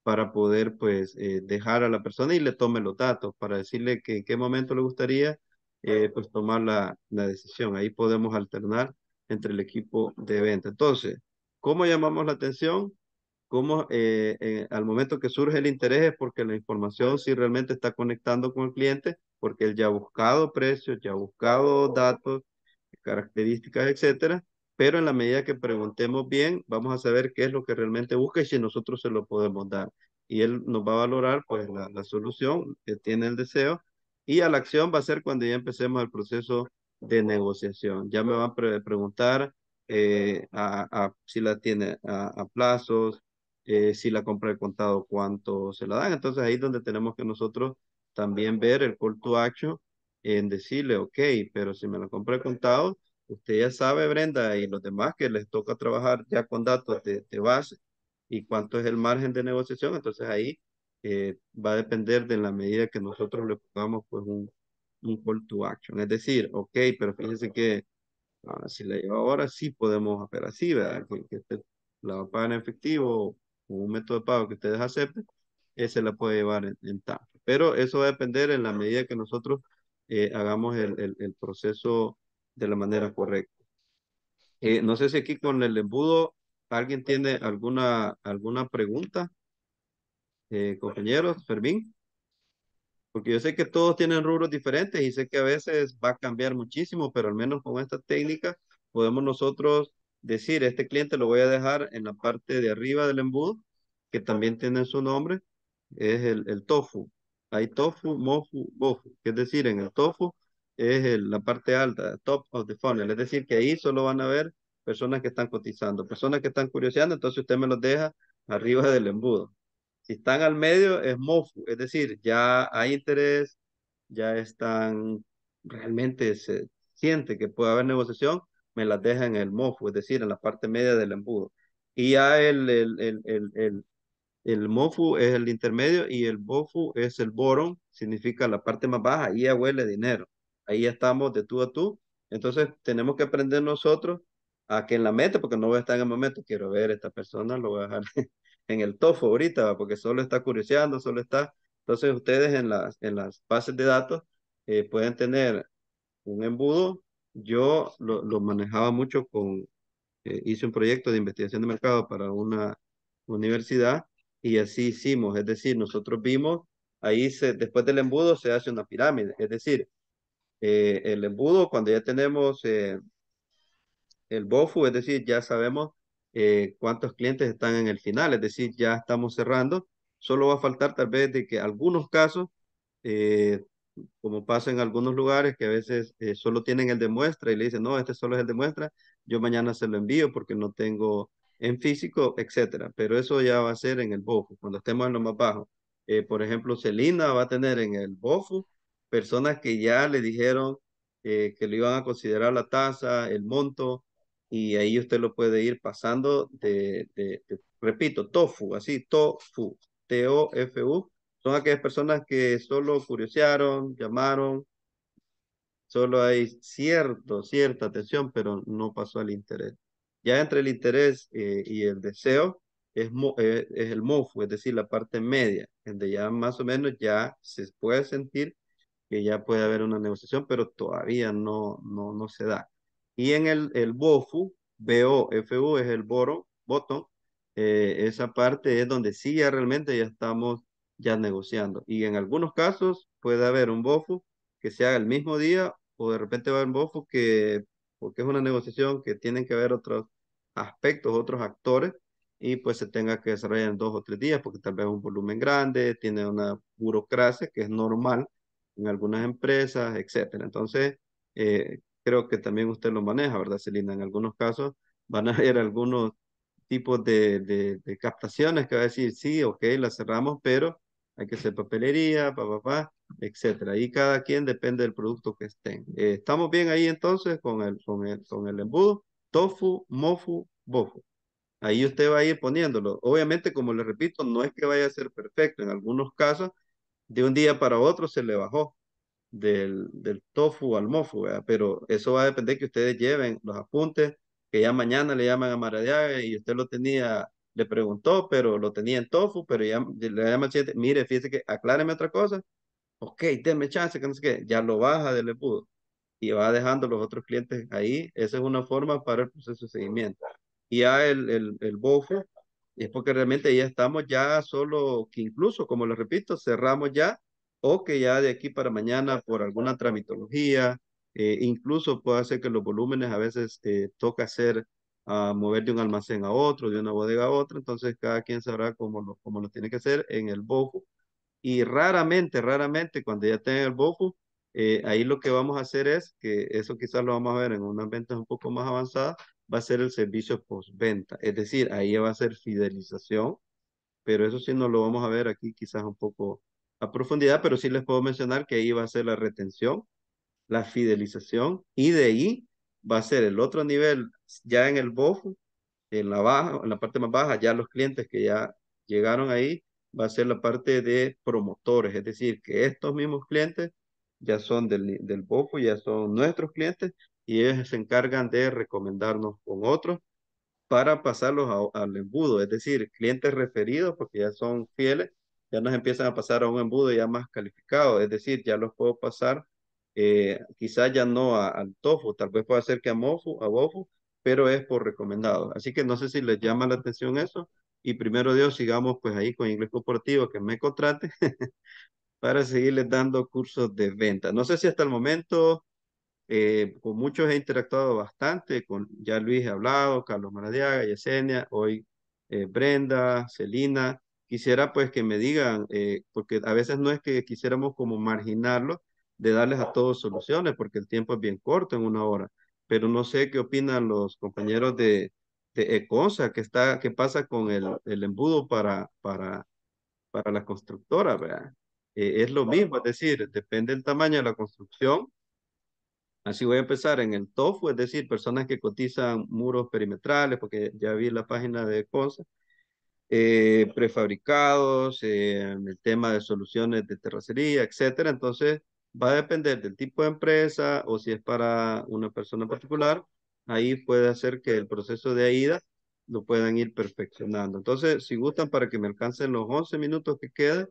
para poder pues eh, dejar a la persona y le tome los datos para decirle que en qué momento le gustaría eh, pues tomar la, la, decisión. Ahí podemos alternar entre el equipo de venta. Entonces, ¿cómo llamamos la atención? ¿Cómo eh, al momento que surge el interés es porque la información sí realmente está conectando con el cliente, porque él ya ha buscado precios, ya ha buscado datos, características, etcétera, pero en la medida que preguntemos bien, vamos a saber qué es lo que realmente busca y si nosotros se lo podemos dar. Y él nos va a valorar pues la, solución que tiene el deseo y a la acción va a ser cuando ya empecemos el proceso de negociación. Ya me van a preguntar eh, a, si la tiene a, plazos, eh, si la compra de contado, cuánto se la dan. Entonces ahí es donde tenemos que nosotros también ver el call to en decirle, ok, pero si me la compré contado, Usted ya sabe, Brenda, y los demás que les toca trabajar ya con datos de, base y cuánto es el margen de negociación. Entonces ahí eh, va a depender de la medida que nosotros le pongamos pues un, un call to action. Es decir, ok, pero fíjense que ah, si la lleva ahora sí podemos hacer así, ¿verdad? Que, la va en efectivo o un método de pago que ustedes acepten, ese la puede llevar en, en tanto. Pero eso va a depender en la medida que nosotros eh, hagamos el, el, el proceso de la manera correcta. Eh, no sé si aquí con el embudo alguien tiene alguna, alguna pregunta. Eh, compañeros, Fermín. Porque yo sé que todos tienen rubros diferentes y sé que a veces va a cambiar muchísimo, pero al menos con esta técnica podemos nosotros decir, este cliente lo voy a dejar en la parte de arriba del embudo, que también tiene su nombre, es el, el tofu. Hay tofu, mofu, bofu. Es decir, en el tofu es la parte alta, top of the funnel, es decir, que ahí solo van a ver personas que están cotizando, personas que están curioseando, entonces usted me los deja arriba del embudo. Si están al medio es mofu, es decir, ya hay interés, ya están, realmente se siente que puede haber negociación, me las deja en el mofu, es decir, en la parte media del embudo. Y ya el, el, el, el, el el mofu es el intermedio y el bofu es el boron, significa la parte más baja, y ya huele dinero ahí estamos de tú a tú. Entonces tenemos que aprender nosotros a que en la mente, porque no voy a estar en el momento, quiero ver a esta persona, lo voy a dejar en el tofo ahorita, porque solo está curioseando, solo está. Entonces ustedes en las, en las bases de datos eh, pueden tener un embudo. Yo lo, manejaba mucho con, eh, hice un proyecto de investigación de mercado para una universidad y así hicimos, es decir, nosotros vimos, ahí después del embudo se hace una pirámide, es decir, eh, el embudo, cuando ya tenemos eh, el BOFU, es decir, ya sabemos eh, cuántos clientes están en el final, es decir, ya estamos cerrando. Solo va a faltar tal vez de que algunos casos, como pasa en algunos lugares que a veces solo tienen el de muestra y le dicen, no, este solo es el de muestra, yo mañana se lo envío porque no tengo en físico, etcétera. Pero eso ya va a ser en el BOFU, cuando estemos en lo más bajo. por ejemplo, Celina va a tener en el BOFU personas que ya le dijeron que le iban a considerar la tasa, el monto, y ahí usted lo puede ir pasando de, repito, tofu, así, tofu, T-O-F-U, son aquellas personas que solo curiosearon, llamaron, solo hay cierto, cierta atención, pero no pasó al interés. Ya entre el interés eh, y el deseo es, eh, es el mofu, es decir, la parte media, donde ya más o menos ya se puede sentir que ya puede haber una negociación, pero todavía no, no, no se da. Y en el, el BOFU, BOFU es el boro, botón, eh, esa parte es donde sí ya realmente ya estamos ya negociando. Y en algunos casos puede haber un BOFU que se haga el mismo día o de repente va a BOFU que, porque es una negociación que tienen que haber otros aspectos, otros actores, y pues se tenga que desarrollar en dos o tres días porque tal vez es un volumen grande, tiene una burocracia que es normal en algunas empresas, etcétera. Entonces, eh, creo que también usted lo maneja, ¿verdad, Celina? En algunos casos van a haber algunos tipos de, de, captaciones que va a decir, sí, ok, la cerramos, pero hay que hacer papelería, papá, etcétera. Y cada quien depende del producto que estén. Eh, estamos bien ahí entonces con el, con el, con el embudo, tofu, mofu, bofu. Ahí usted va a ir poniéndolo. Obviamente, como le repito, no es que vaya a ser perfecto. En algunos casos de un día para otro se le bajó del, del tofu al mofo pero eso va a depender que ustedes lleven los apuntes, que ya mañana le llaman a Maradiaga y usted lo tenía, le preguntó, pero lo tenía en tofu, pero ya le llama siete, mire, fíjese que acláreme otra cosa, ok, denme chance, que no sé qué, ya lo baja del embudo y va dejando los otros clientes ahí, esa es una forma para el proceso de seguimiento. Y ya el, el, el BOFO es porque realmente ya estamos ya solo, que incluso, como les repito, cerramos ya, o que ya de aquí para mañana por alguna tramitología, eh, incluso puede hacer que los volúmenes a veces eh, toca hacer, a ah, mover de un almacén a otro, de una bodega a otra, entonces cada quien sabrá cómo lo, cómo lo tiene que hacer en el bojo. Y raramente, raramente, cuando ya tenga el bojo, eh, ahí lo que vamos a hacer es, que eso quizás lo vamos a ver en unas ventas un poco más avanzadas, va a ser el servicio postventa. Es decir, ahí va a ser fidelización, pero eso sí no lo vamos a ver aquí quizás un poco a profundidad, pero sí les puedo mencionar que ahí va a ser la retención, la fidelización y de ahí va a ser el otro nivel ya en el BOFO, en la baja, en la parte más baja, ya los clientes que ya llegaron ahí, va a ser la parte de promotores, es decir, que estos mismos clientes ya son del, del ya son nuestros clientes, y ellos se encargan de recomendarnos con otros para pasarlos al embudo, es decir, clientes referidos porque ya son fieles, ya nos empiezan a pasar a un embudo ya más calificado, es decir, ya los puedo pasar eh, quizás ya no al tofu, tal vez pueda ser que a mofu, a bofu, pero es por recomendado. Así que no sé si les llama la atención eso y primero Dios sigamos pues ahí con inglés corporativo que me contrate para seguirles dando cursos de venta. No sé si hasta el momento eh, con muchos he interactuado bastante, con ya Luis he hablado, Carlos Maradiaga, Yesenia, hoy eh, Brenda, Celina. Quisiera pues que me digan, eh, porque a veces no es que quisiéramos como marginarlo de darles a todos soluciones, porque el tiempo es bien corto en una hora, pero no sé qué opinan los compañeros de, de Econsa, que, está, que pasa con el, el embudo para, para, para la constructora, ¿verdad? es lo mismo, es decir, depende del tamaño de la construcción, Así voy a empezar en el TOFU, es decir, personas que cotizan muros perimetrales, porque ya vi la página de CONSA, eh, prefabricados, eh, el tema de soluciones de terracería, etcétera. Entonces, va a depender del tipo de empresa o si es para una persona particular, ahí puede hacer que el proceso de AIDA lo puedan ir perfeccionando. Entonces, si gustan, para que me alcancen los 11 minutos que quedan,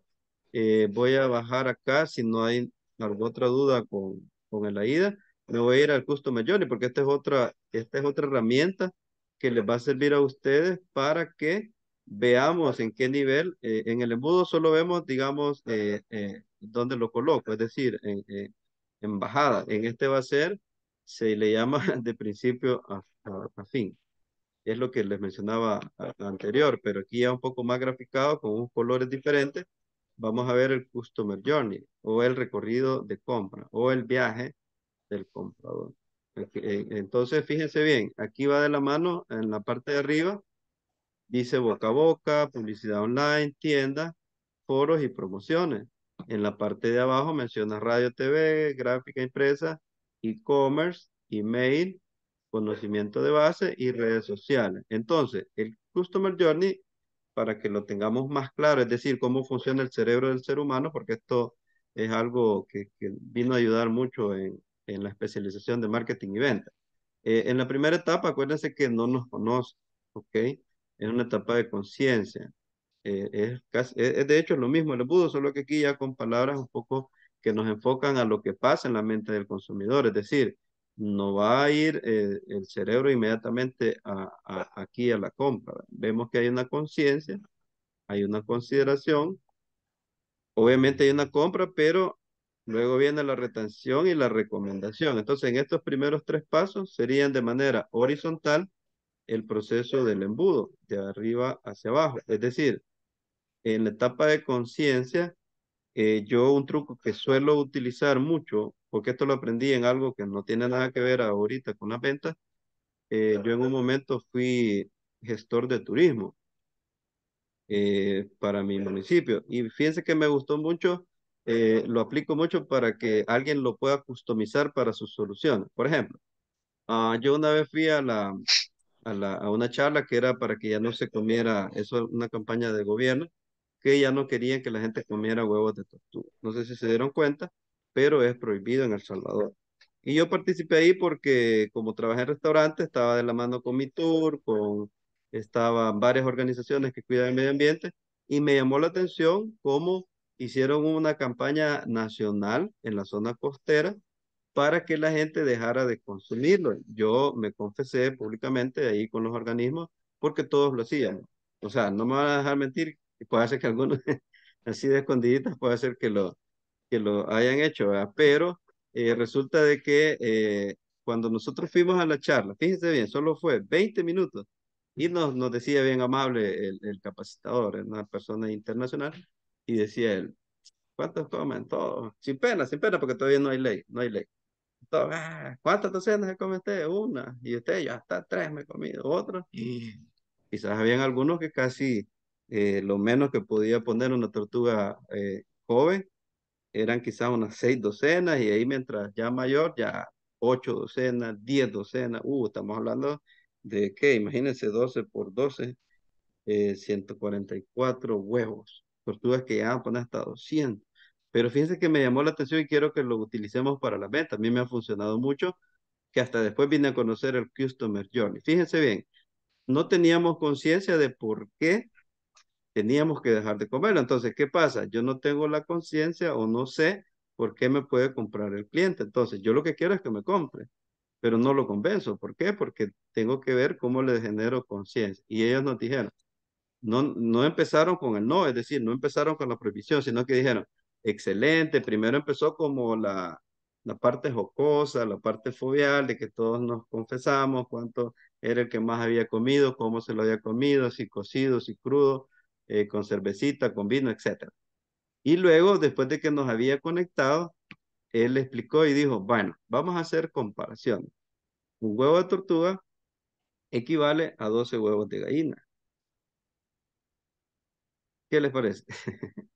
eh, voy a bajar acá si no hay alguna otra duda con, con el AIDA me voy a ir al Customer Journey porque esta es otra, esta es otra herramienta que les va a servir a ustedes para que veamos en qué nivel, eh, en el embudo solo vemos, digamos, eh, eh, dónde lo coloco, es decir, en, en, bajada. En este va a ser, se le llama de principio a, fin. Es lo que les mencionaba anterior, pero aquí ya un poco más graficado, con unos colores diferentes, vamos a ver el Customer Journey, o el recorrido de compra, o el viaje del comprador. Eh, entonces, fíjense bien, aquí va de la mano, en la parte de arriba, dice boca a boca, publicidad online, tienda, foros y promociones. En la parte de abajo menciona radio, TV, gráfica empresa, e-commerce, email, conocimiento de base y redes sociales. Entonces, el Customer Journey, para que lo tengamos más claro, es decir, cómo funciona el cerebro del ser humano, porque esto es algo que vino a ayudar mucho en, en la especialización de marketing y venta. Eh, en la primera etapa, acuérdense que no nos conoce, ¿ok? Es una etapa de conciencia. Eh, es, es, de hecho lo mismo el pudo solo que aquí ya con palabras un poco que nos enfocan a lo que pasa en la mente del consumidor, es decir, no va a ir eh, el cerebro inmediatamente aquí a la compra. Vemos que hay una conciencia, hay una consideración, obviamente hay una compra, pero Luego viene la retención y la recomendación. Entonces, en estos primeros tres pasos serían de manera horizontal el proceso del embudo, de arriba hacia abajo. Es decir, en la etapa de conciencia, eh, yo un truco que suelo utilizar mucho, porque esto lo aprendí en algo que no tiene nada que ver ahorita con las venta eh, yo en un momento fui gestor de turismo eh, para mi municipio. Y fíjense que me gustó mucho eh, lo aplico mucho para que alguien lo pueda customizar para sus soluciones. Por ejemplo, ah, yo una vez fui a la, a, una charla que era para que ya no se comiera, eso es una campaña de gobierno, que ya no querían que la gente comiera huevos de tortuga. No sé si se dieron cuenta, pero es prohibido en El Salvador. Y yo participé ahí porque como trabajé en restaurantes estaba de la mano con mi tour, con, estaban varias organizaciones que cuidan el medio ambiente, y me llamó la atención cómo hicieron una campaña nacional en la zona costera para que la gente dejara de consumirlo. Yo me confesé públicamente ahí con los organismos porque todos lo hacían. O sea, no me van a dejar mentir, puede ser que algunos así de escondiditas, puede ser que lo, que lo hayan hecho, pero eh, resulta de que eh, cuando nosotros fuimos a la charla, fíjense bien, solo fue 20 minutos, y nos, nos decía bien amable el capacitador, una persona internacional, y decía él, ¿cuántos comen? Todos, sin pena, sin pena, porque todavía no hay ley, no hay ley. Ah, ¿cuántas docenas se come Una. Y usted, yo hasta tres me he comido, otro. Y quizás habían algunos que casi eh, lo menos que podía poner una tortuga eh, joven eran quizás unas seis docenas y ahí mientras ya mayor, ya ocho docenas, diez docenas, uh, estamos hablando de qué, imagínense, doce por eh, cuarenta y 144 huevos tortugas que ya llegaban hasta 200. Pero fíjense que me llamó la atención y quiero que lo utilicemos para la venta. A mí me ha funcionado mucho, que hasta después vine a conocer el Customer Journey. Fíjense bien, no teníamos conciencia de por qué teníamos que dejar de comerlo. Entonces, ¿qué pasa? Yo no tengo la conciencia o no sé por qué me puede comprar el cliente. Entonces, yo lo que quiero es que me compre, pero no lo convenzo. ¿Por qué? Porque tengo que ver cómo le genero conciencia. Y ellos nos dijeron, no, no empezaron con el no, es decir, no empezaron con la prohibición, sino que dijeron, excelente, primero empezó como la, la parte jocosa, la parte fobial, de que todos nos confesamos cuánto era el que más había comido, cómo se lo había comido, si cocido, si crudo, eh, con cervecita, con vino, etc. Y luego, después de que nos había conectado, él explicó y dijo, bueno, vamos a hacer comparación. Un huevo de tortuga equivale a 12 huevos de gallina. ¿Qué les parece?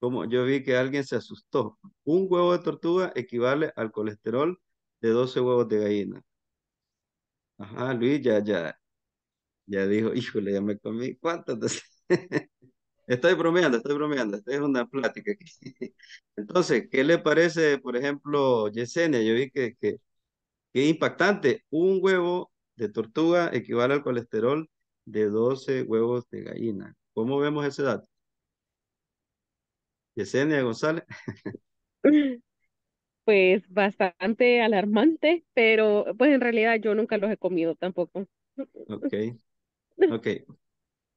Como yo vi que alguien se asustó. Un huevo de tortuga equivale al colesterol de 12 huevos de gallina. Ajá, Luis ya, ya, ya dijo, híjole, ya me comí. ¿Cuántas? estoy bromeando, estoy bromeando. Esta es una plática aquí. Entonces, ¿qué le parece, por ejemplo, Yesenia? Yo vi que, que, impactante. Un huevo de tortuga equivale al colesterol de 12 huevos de gallina. ¿Cómo vemos ese dato? Yesenia González. pues bastante alarmante, pero pues en realidad yo nunca los he comido tampoco. Ok, ok.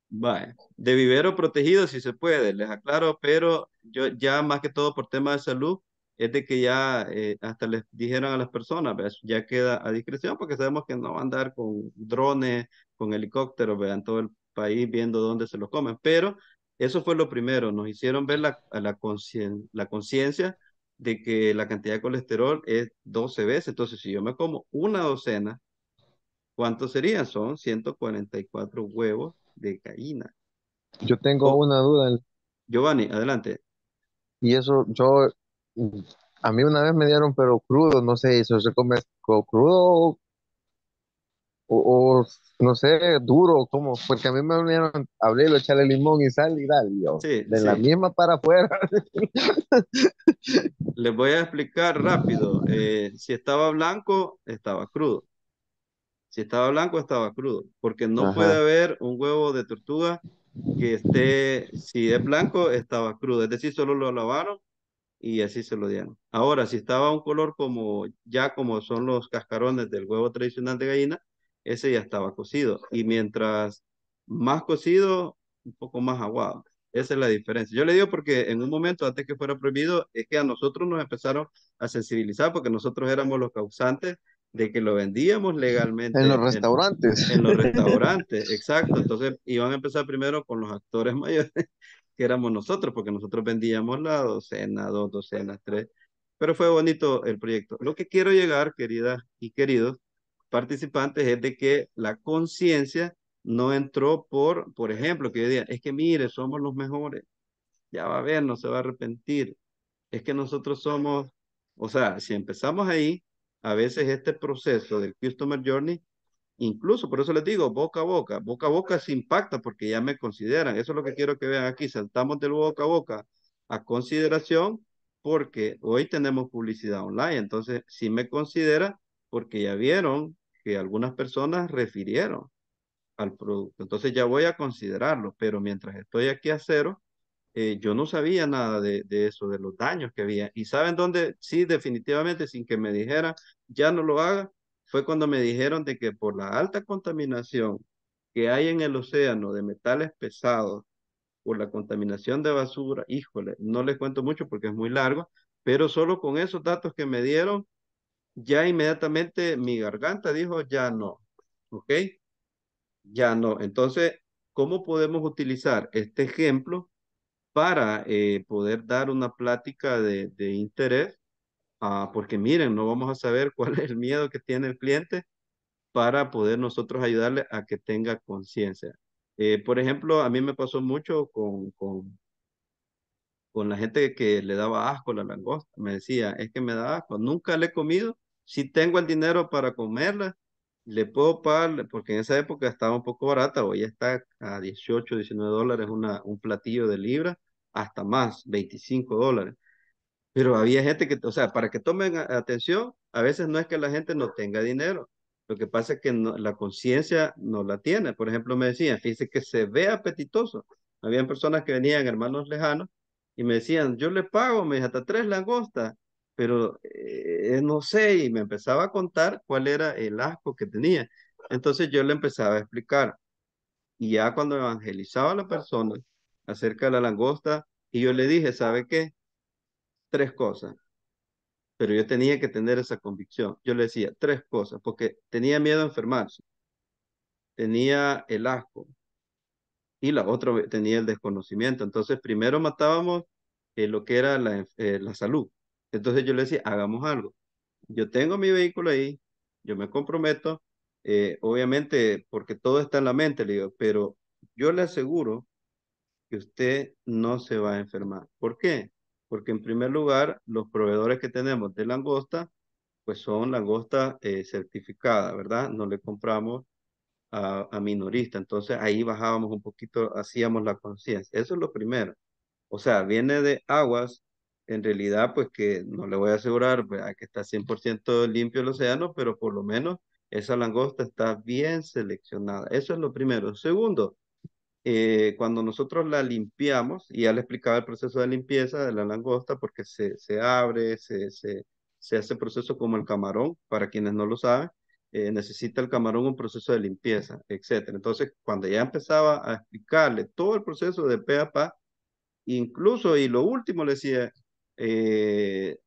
Vaya, de vivero protegido si se puede, les aclaro, pero yo ya más que todo por tema de salud, es de que ya eh, hasta les dijeron a las personas, ya queda a discreción porque sabemos que no van a andar con drones, con helicópteros, vean todo el país viendo dónde se los comen. Pero eso fue lo primero, nos hicieron ver la, la conciencia de que la cantidad de colesterol es 12 veces. Entonces, si yo me como una docena, ¿cuántos serían? Son 144 huevos de gallina. Yo tengo oh. una duda. Giovanni, adelante. Y eso, yo, mm, a mí una vez me dieron, pero crudo, no sé, ¿eso se come crudo o o, no sé, duro, como, porque a mí me vinieron a abrirlo, echarle limón y sal y dale, de la misma para afuera. Les voy a explicar rápido, eh, si estaba blanco, estaba crudo. Si estaba blanco, estaba crudo, porque no puede haber un huevo de tortuga que esté, si es blanco, estaba crudo, es decir, solo lo lavaron y así se lo dieron. Ahora, si estaba un color como, ya como son los cascarones del huevo tradicional de gallina, ese ya estaba cocido. Y mientras más cocido, un poco más aguado. Esa es la diferencia. Yo le digo porque en un momento antes que fuera prohibido, es que a nosotros nos empezaron a sensibilizar porque nosotros éramos los causantes de que lo vendíamos legalmente. En los restaurantes. En, los restaurantes, exacto. Entonces iban a empezar primero con los actores mayores, que éramos nosotros, porque nosotros vendíamos la docena, dos docenas, tres. Pero fue bonito el proyecto. Lo que quiero llegar, queridas y queridos, participantes es de que la conciencia no entró por, por ejemplo, que yo diga, es que mire, somos los mejores, ya va a ver, no se va a arrepentir, es que nosotros somos, o sea, si empezamos ahí, a veces este proceso del Customer Journey, incluso por eso les digo, boca a boca, boca a boca se impacta porque ya me consideran, eso es lo que quiero que vean aquí, saltamos del boca a boca a consideración porque hoy tenemos publicidad online, entonces si me considera porque ya vieron que algunas personas refirieron al producto. Entonces ya voy a considerarlo, pero mientras estoy aquí a cero, eh, yo no sabía nada de, eso, de los daños que había. Y saben dónde, sí, definitivamente, sin que me dijeran, ya no lo haga, fue cuando me dijeron de que por la alta contaminación que hay en el océano de metales pesados, por la contaminación de basura, híjole, no les cuento mucho porque es muy largo, pero solo con esos datos que me dieron, ya inmediatamente mi garganta dijo, ya no, ¿ok? Ya no. Entonces, ¿cómo podemos utilizar este ejemplo para eh, poder dar una plática de, interés? Ah, porque miren, no vamos a saber cuál es el miedo que tiene el cliente para poder nosotros ayudarle a que tenga conciencia. Eh, por ejemplo, a mí me pasó mucho con, con, con la gente que le daba asco la langosta. Me decía, es que me da asco, nunca le he comido, si tengo el dinero para comerla, le puedo pagar, porque en esa época estaba un poco barata, hoy está a 18, 19 dólares un platillo de libra, hasta más, 25 dólares. Pero había gente que, o sea, para que tomen atención, a veces no es que la gente no tenga dinero, lo que pasa es que la conciencia no la tiene. Por ejemplo, me decían, fíjese que se ve apetitoso. Habían personas que venían, hermanos lejanos, y me decían, yo le pago, me dije, hasta tres langostas pero eh, no sé, y me empezaba a contar cuál era el asco que tenía. Entonces yo le empezaba a explicar, y ya cuando evangelizaba a la persona acerca de la langosta, y yo le dije, ¿sabe qué? Tres cosas. Pero yo tenía que tener esa convicción. Yo le decía tres cosas, porque tenía miedo a enfermarse, tenía el asco, y la otra tenía el desconocimiento. Entonces, primero matábamos eh, lo que era la eh, salud. Entonces yo le decía, hagamos algo. Yo tengo mi vehículo ahí, yo me comprometo, eh, obviamente porque todo está en la mente, le digo, pero yo le aseguro que usted no se va a enfermar. ¿Por qué? Porque en primer lugar, los proveedores que tenemos de langosta, pues son langosta eh, certificada, ¿verdad? No le compramos a, a, minorista. Entonces ahí bajábamos un poquito, hacíamos la conciencia. Eso es lo primero. O sea, viene de aguas en realidad, pues que no le voy a asegurar que está 100% limpio el océano, pero por lo menos esa langosta está bien seleccionada. Eso es lo primero. Segundo, eh, cuando nosotros la limpiamos, y ya le explicaba el proceso de limpieza de la langosta, porque se, se abre, se, se, se hace proceso como el camarón, para quienes no lo saben, eh, necesita el camarón un proceso de limpieza, etc. Entonces, cuando ya empezaba a explicarle todo el proceso de pe a pa, incluso, y lo último le decía, eh,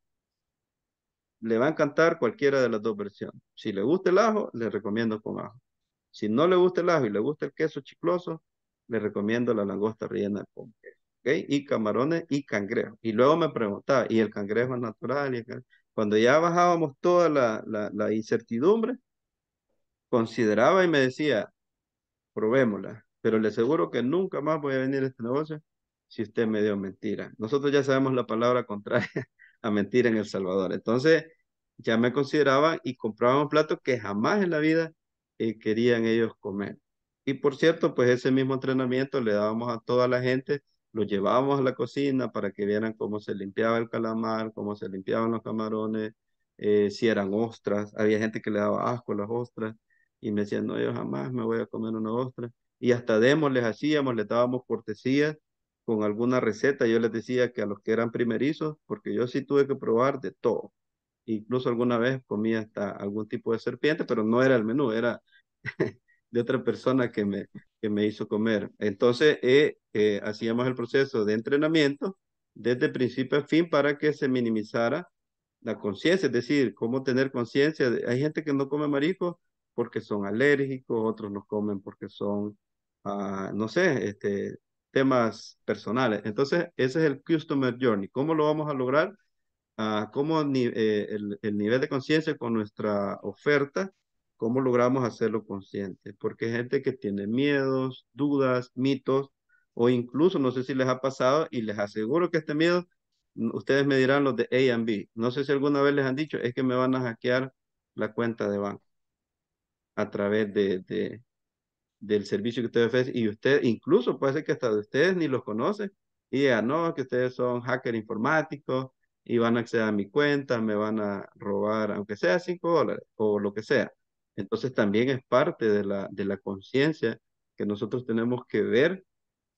le va a encantar cualquiera de las dos versiones. Si le gusta el ajo, le recomiendo con ajo. Si no le gusta el ajo y le gusta el queso chicloso, le recomiendo la langosta rellena con queso. Y camarones y cangrejo Y luego me preguntaba, ¿y el cangrejo es natural? Y Cuando ya bajábamos toda la, la incertidumbre, consideraba y me decía, probémosla. Pero le aseguro que nunca más voy a venir a este negocio si usted me dio mentira. Nosotros ya sabemos la palabra contraria a mentira en El Salvador. Entonces, ya me consideraban y un plato que jamás en la vida eh, querían ellos comer. Y por cierto, pues ese mismo entrenamiento le dábamos a toda la gente, lo llevábamos a la cocina para que vieran cómo se limpiaba el calamar, cómo se limpiaban los camarones, eh, si eran ostras. Había gente que le daba asco a las ostras y me decían, no, yo jamás me voy a comer una ostra. Y hasta demos les hacíamos, les dábamos cortesías con alguna receta. Yo les decía que a los que eran primerizos, porque yo sí tuve que probar de todo. Incluso alguna vez comía hasta algún tipo de serpiente, pero no era el menú, era de otra persona que me, que me hizo comer. Entonces, eh, eh, hacíamos el proceso de entrenamiento desde principio a fin para que se minimizara la conciencia, es decir, cómo tener conciencia. Hay gente que no come marisco porque son alérgicos, otros no comen porque son, ah, no sé, este, temas personales. Entonces, ese es el Customer Journey. ¿Cómo lo vamos a lograr? Ah, ¿Cómo eh, el, nivel de conciencia con nuestra oferta? ¿Cómo logramos hacerlo consciente? Porque hay gente que tiene miedos, dudas, mitos, o incluso, no sé si les ha pasado, y les aseguro que este miedo, mm, ustedes me dirán los de A and B. No sé si alguna vez les han dicho, es que me van a hackear la cuenta de banco a través de, del servicio que ustedes ofrecen, y usted incluso puede ser que hasta ustedes ni los conocen y digan, no, que ustedes son hacker informáticos y van a acceder a mi cuenta, me van a robar, aunque sea 5 dólares o lo que sea. Entonces también es parte de la, de la conciencia que nosotros tenemos que ver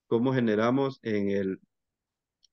cómo generamos en el,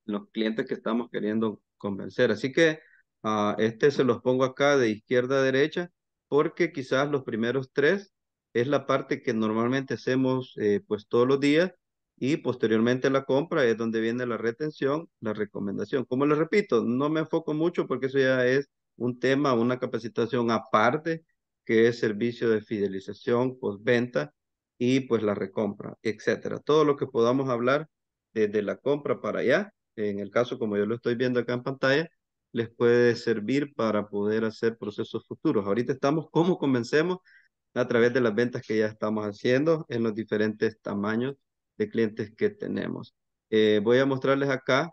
los clientes que estamos queriendo convencer. Así que ah, este se los pongo acá de izquierda a derecha porque quizás los primeros tres es la parte que normalmente hacemos eh, pues todos los días y posteriormente la compra es donde viene la retención, la recomendación. Como les repito, no me enfoco mucho porque eso ya es un tema, una capacitación aparte que es servicio de fidelización, postventa y pues la recompra, etcétera. Todo lo que podamos hablar desde la compra para allá, en el caso como yo lo estoy viendo acá en pantalla, les puede servir para poder hacer procesos futuros. Ahorita estamos cómo comencemos a través de las ventas que ya estamos haciendo en los diferentes tamaños de clientes que tenemos. Eh, voy a mostrarles acá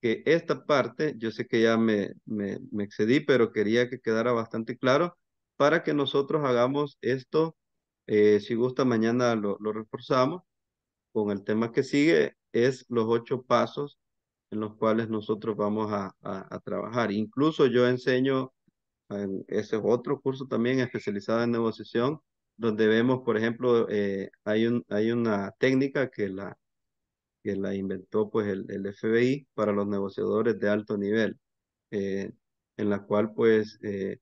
que esta parte, yo sé que ya me, me, excedí, pero quería que quedara bastante claro para que nosotros hagamos esto. Eh, si gusta, mañana lo, reforzamos con el tema que sigue, es los ocho pasos en los cuales nosotros vamos a trabajar. Incluso yo enseño ese es otro curso también especializado en negociación, donde vemos, por ejemplo, eh, hay, un, hay una técnica que la, que la inventó pues, el, FBI para los negociadores de alto nivel, eh, en la cual pues eh,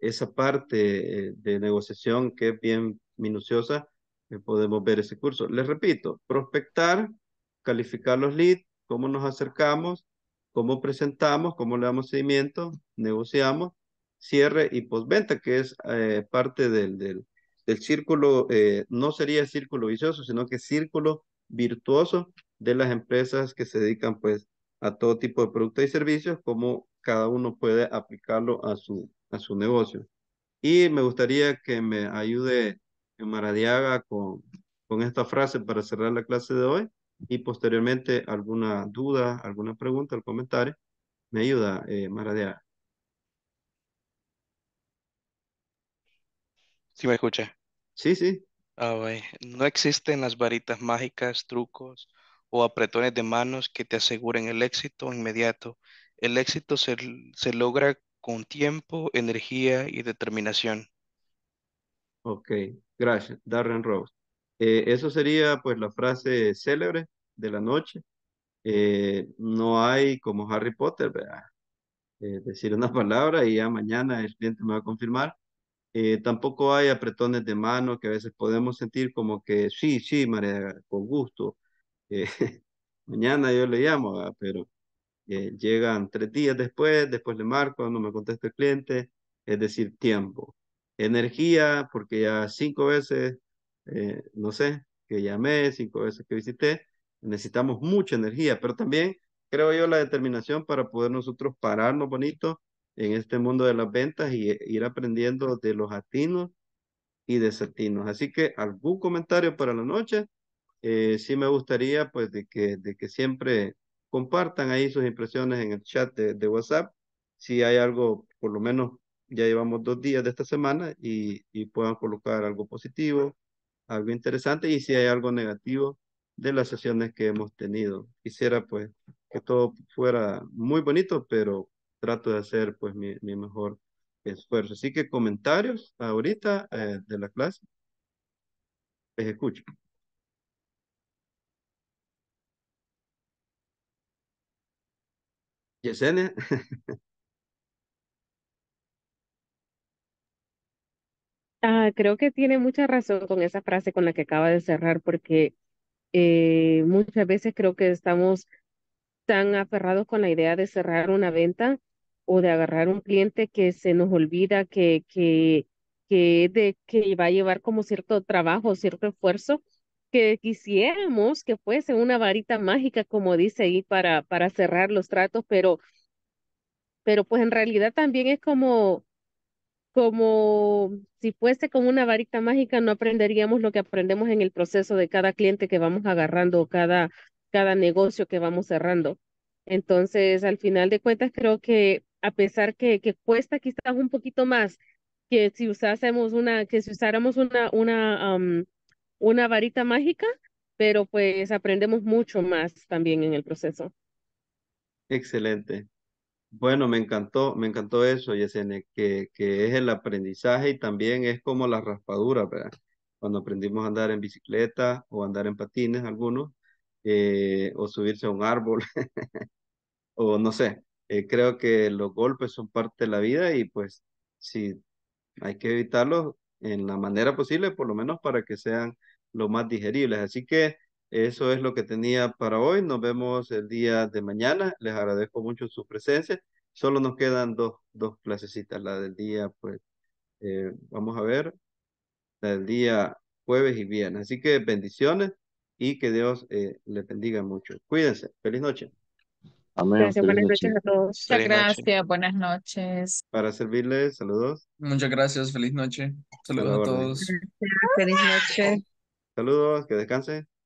esa parte de negociación que es bien minuciosa, podemos ver ese curso. Les repito, prospectar, calificar los leads, cómo nos acercamos, cómo presentamos, cómo le damos seguimiento, negociamos cierre y postventa, que es eh, parte del, del, del círculo, eh, no sería círculo vicioso, sino que círculo virtuoso de las empresas que se dedican pues a todo tipo de productos y servicios, como cada uno puede aplicarlo a su, a su negocio. Y me gustaría que me ayude Maradiaga con, con esta frase para cerrar la clase de hoy y posteriormente alguna duda, alguna pregunta, o comentario, me ayuda eh, Maradiaga. ¿Sí me escucha? Sí, sí. Ah, no existen las varitas mágicas, trucos o apretones de manos que te aseguren el éxito inmediato. El éxito se, logra con tiempo, energía y determinación. Ok, gracias, Darren Rose. Eh, eso sería pues la frase célebre de la noche. Eh, no hay como Harry Potter, ¿verdad? Eh, decir una palabra y ya mañana el cliente me va a confirmar. Eh, tampoco hay apretones de mano que a veces podemos sentir como que sí, sí, María, con gusto. Eh, mañana yo le llamo, pero eh, llegan tres días después, después le marco, no me contesta el cliente, es decir, tiempo. Energía, porque ya cinco veces, no sé, que llamé, cinco veces que visité, necesitamos mucha energía, pero también creo yo la determinación para poder nosotros pararnos bonito en este mundo de las ventas y e, ir aprendiendo de los atinos y de desatinos. Así que algún comentario para la noche. Eh, sí me gustaría pues de que, de que siempre compartan ahí sus impresiones en el chat de, WhatsApp. Si hay algo, por lo menos ya llevamos dos días de esta semana y, y puedan colocar algo positivo, algo interesante y si hay algo negativo de las sesiones que hemos tenido. Quisiera pues que todo fuera muy bonito, pero trato de hacer pues mi, mejor esfuerzo. Así que comentarios ahorita eh, de la clase. Les escucho. Yesenia. ah, creo que tiene mucha razón con esa frase con la que acaba de cerrar, porque eh, muchas veces creo que estamos tan aferrados con la idea de cerrar una venta o de agarrar un cliente que se nos olvida que, que, que, de, que va a llevar como cierto trabajo, cierto esfuerzo, que quisiéramos que fuese una varita mágica, como dice ahí, para, para cerrar los tratos, pero, pero pues en realidad también es como, como si fuese como una varita mágica, no aprenderíamos lo que aprendemos en el proceso de cada cliente que vamos agarrando, cada, cada negocio que vamos cerrando. Entonces, al final de cuentas, creo que a pesar que, que cuesta quizás un poquito más que si usásemos una, que si usáramos una, una, una varita mágica, pero pues aprendemos mucho más también en el proceso. Excelente. Bueno, me encantó, me encantó eso, Yesene, que, que es el aprendizaje y también es como la raspadura, ¿verdad? Cuando aprendimos a andar en bicicleta o andar en patines algunos, eh, o subirse a un árbol, o no sé, eh, creo que los golpes son parte de la vida y pues si hay que evitarlos en la manera posible, por lo menos para que sean lo más digeribles. Así que eso es lo que tenía para hoy. Nos vemos el día de mañana. Les agradezco mucho su presencia. Solo nos quedan dos, dos clasecitas. La del día, pues, eh, vamos a ver, la del día jueves y viernes. Así que bendiciones y que Dios eh, les bendiga mucho. Cuídense. Feliz noche. Gracias, buenas noches a todos. Muchas gracias, buenas noches. Para servirles, saludos. Muchas gracias, feliz noche. Saludos, a todos. feliz noche. Saludos, que descansen.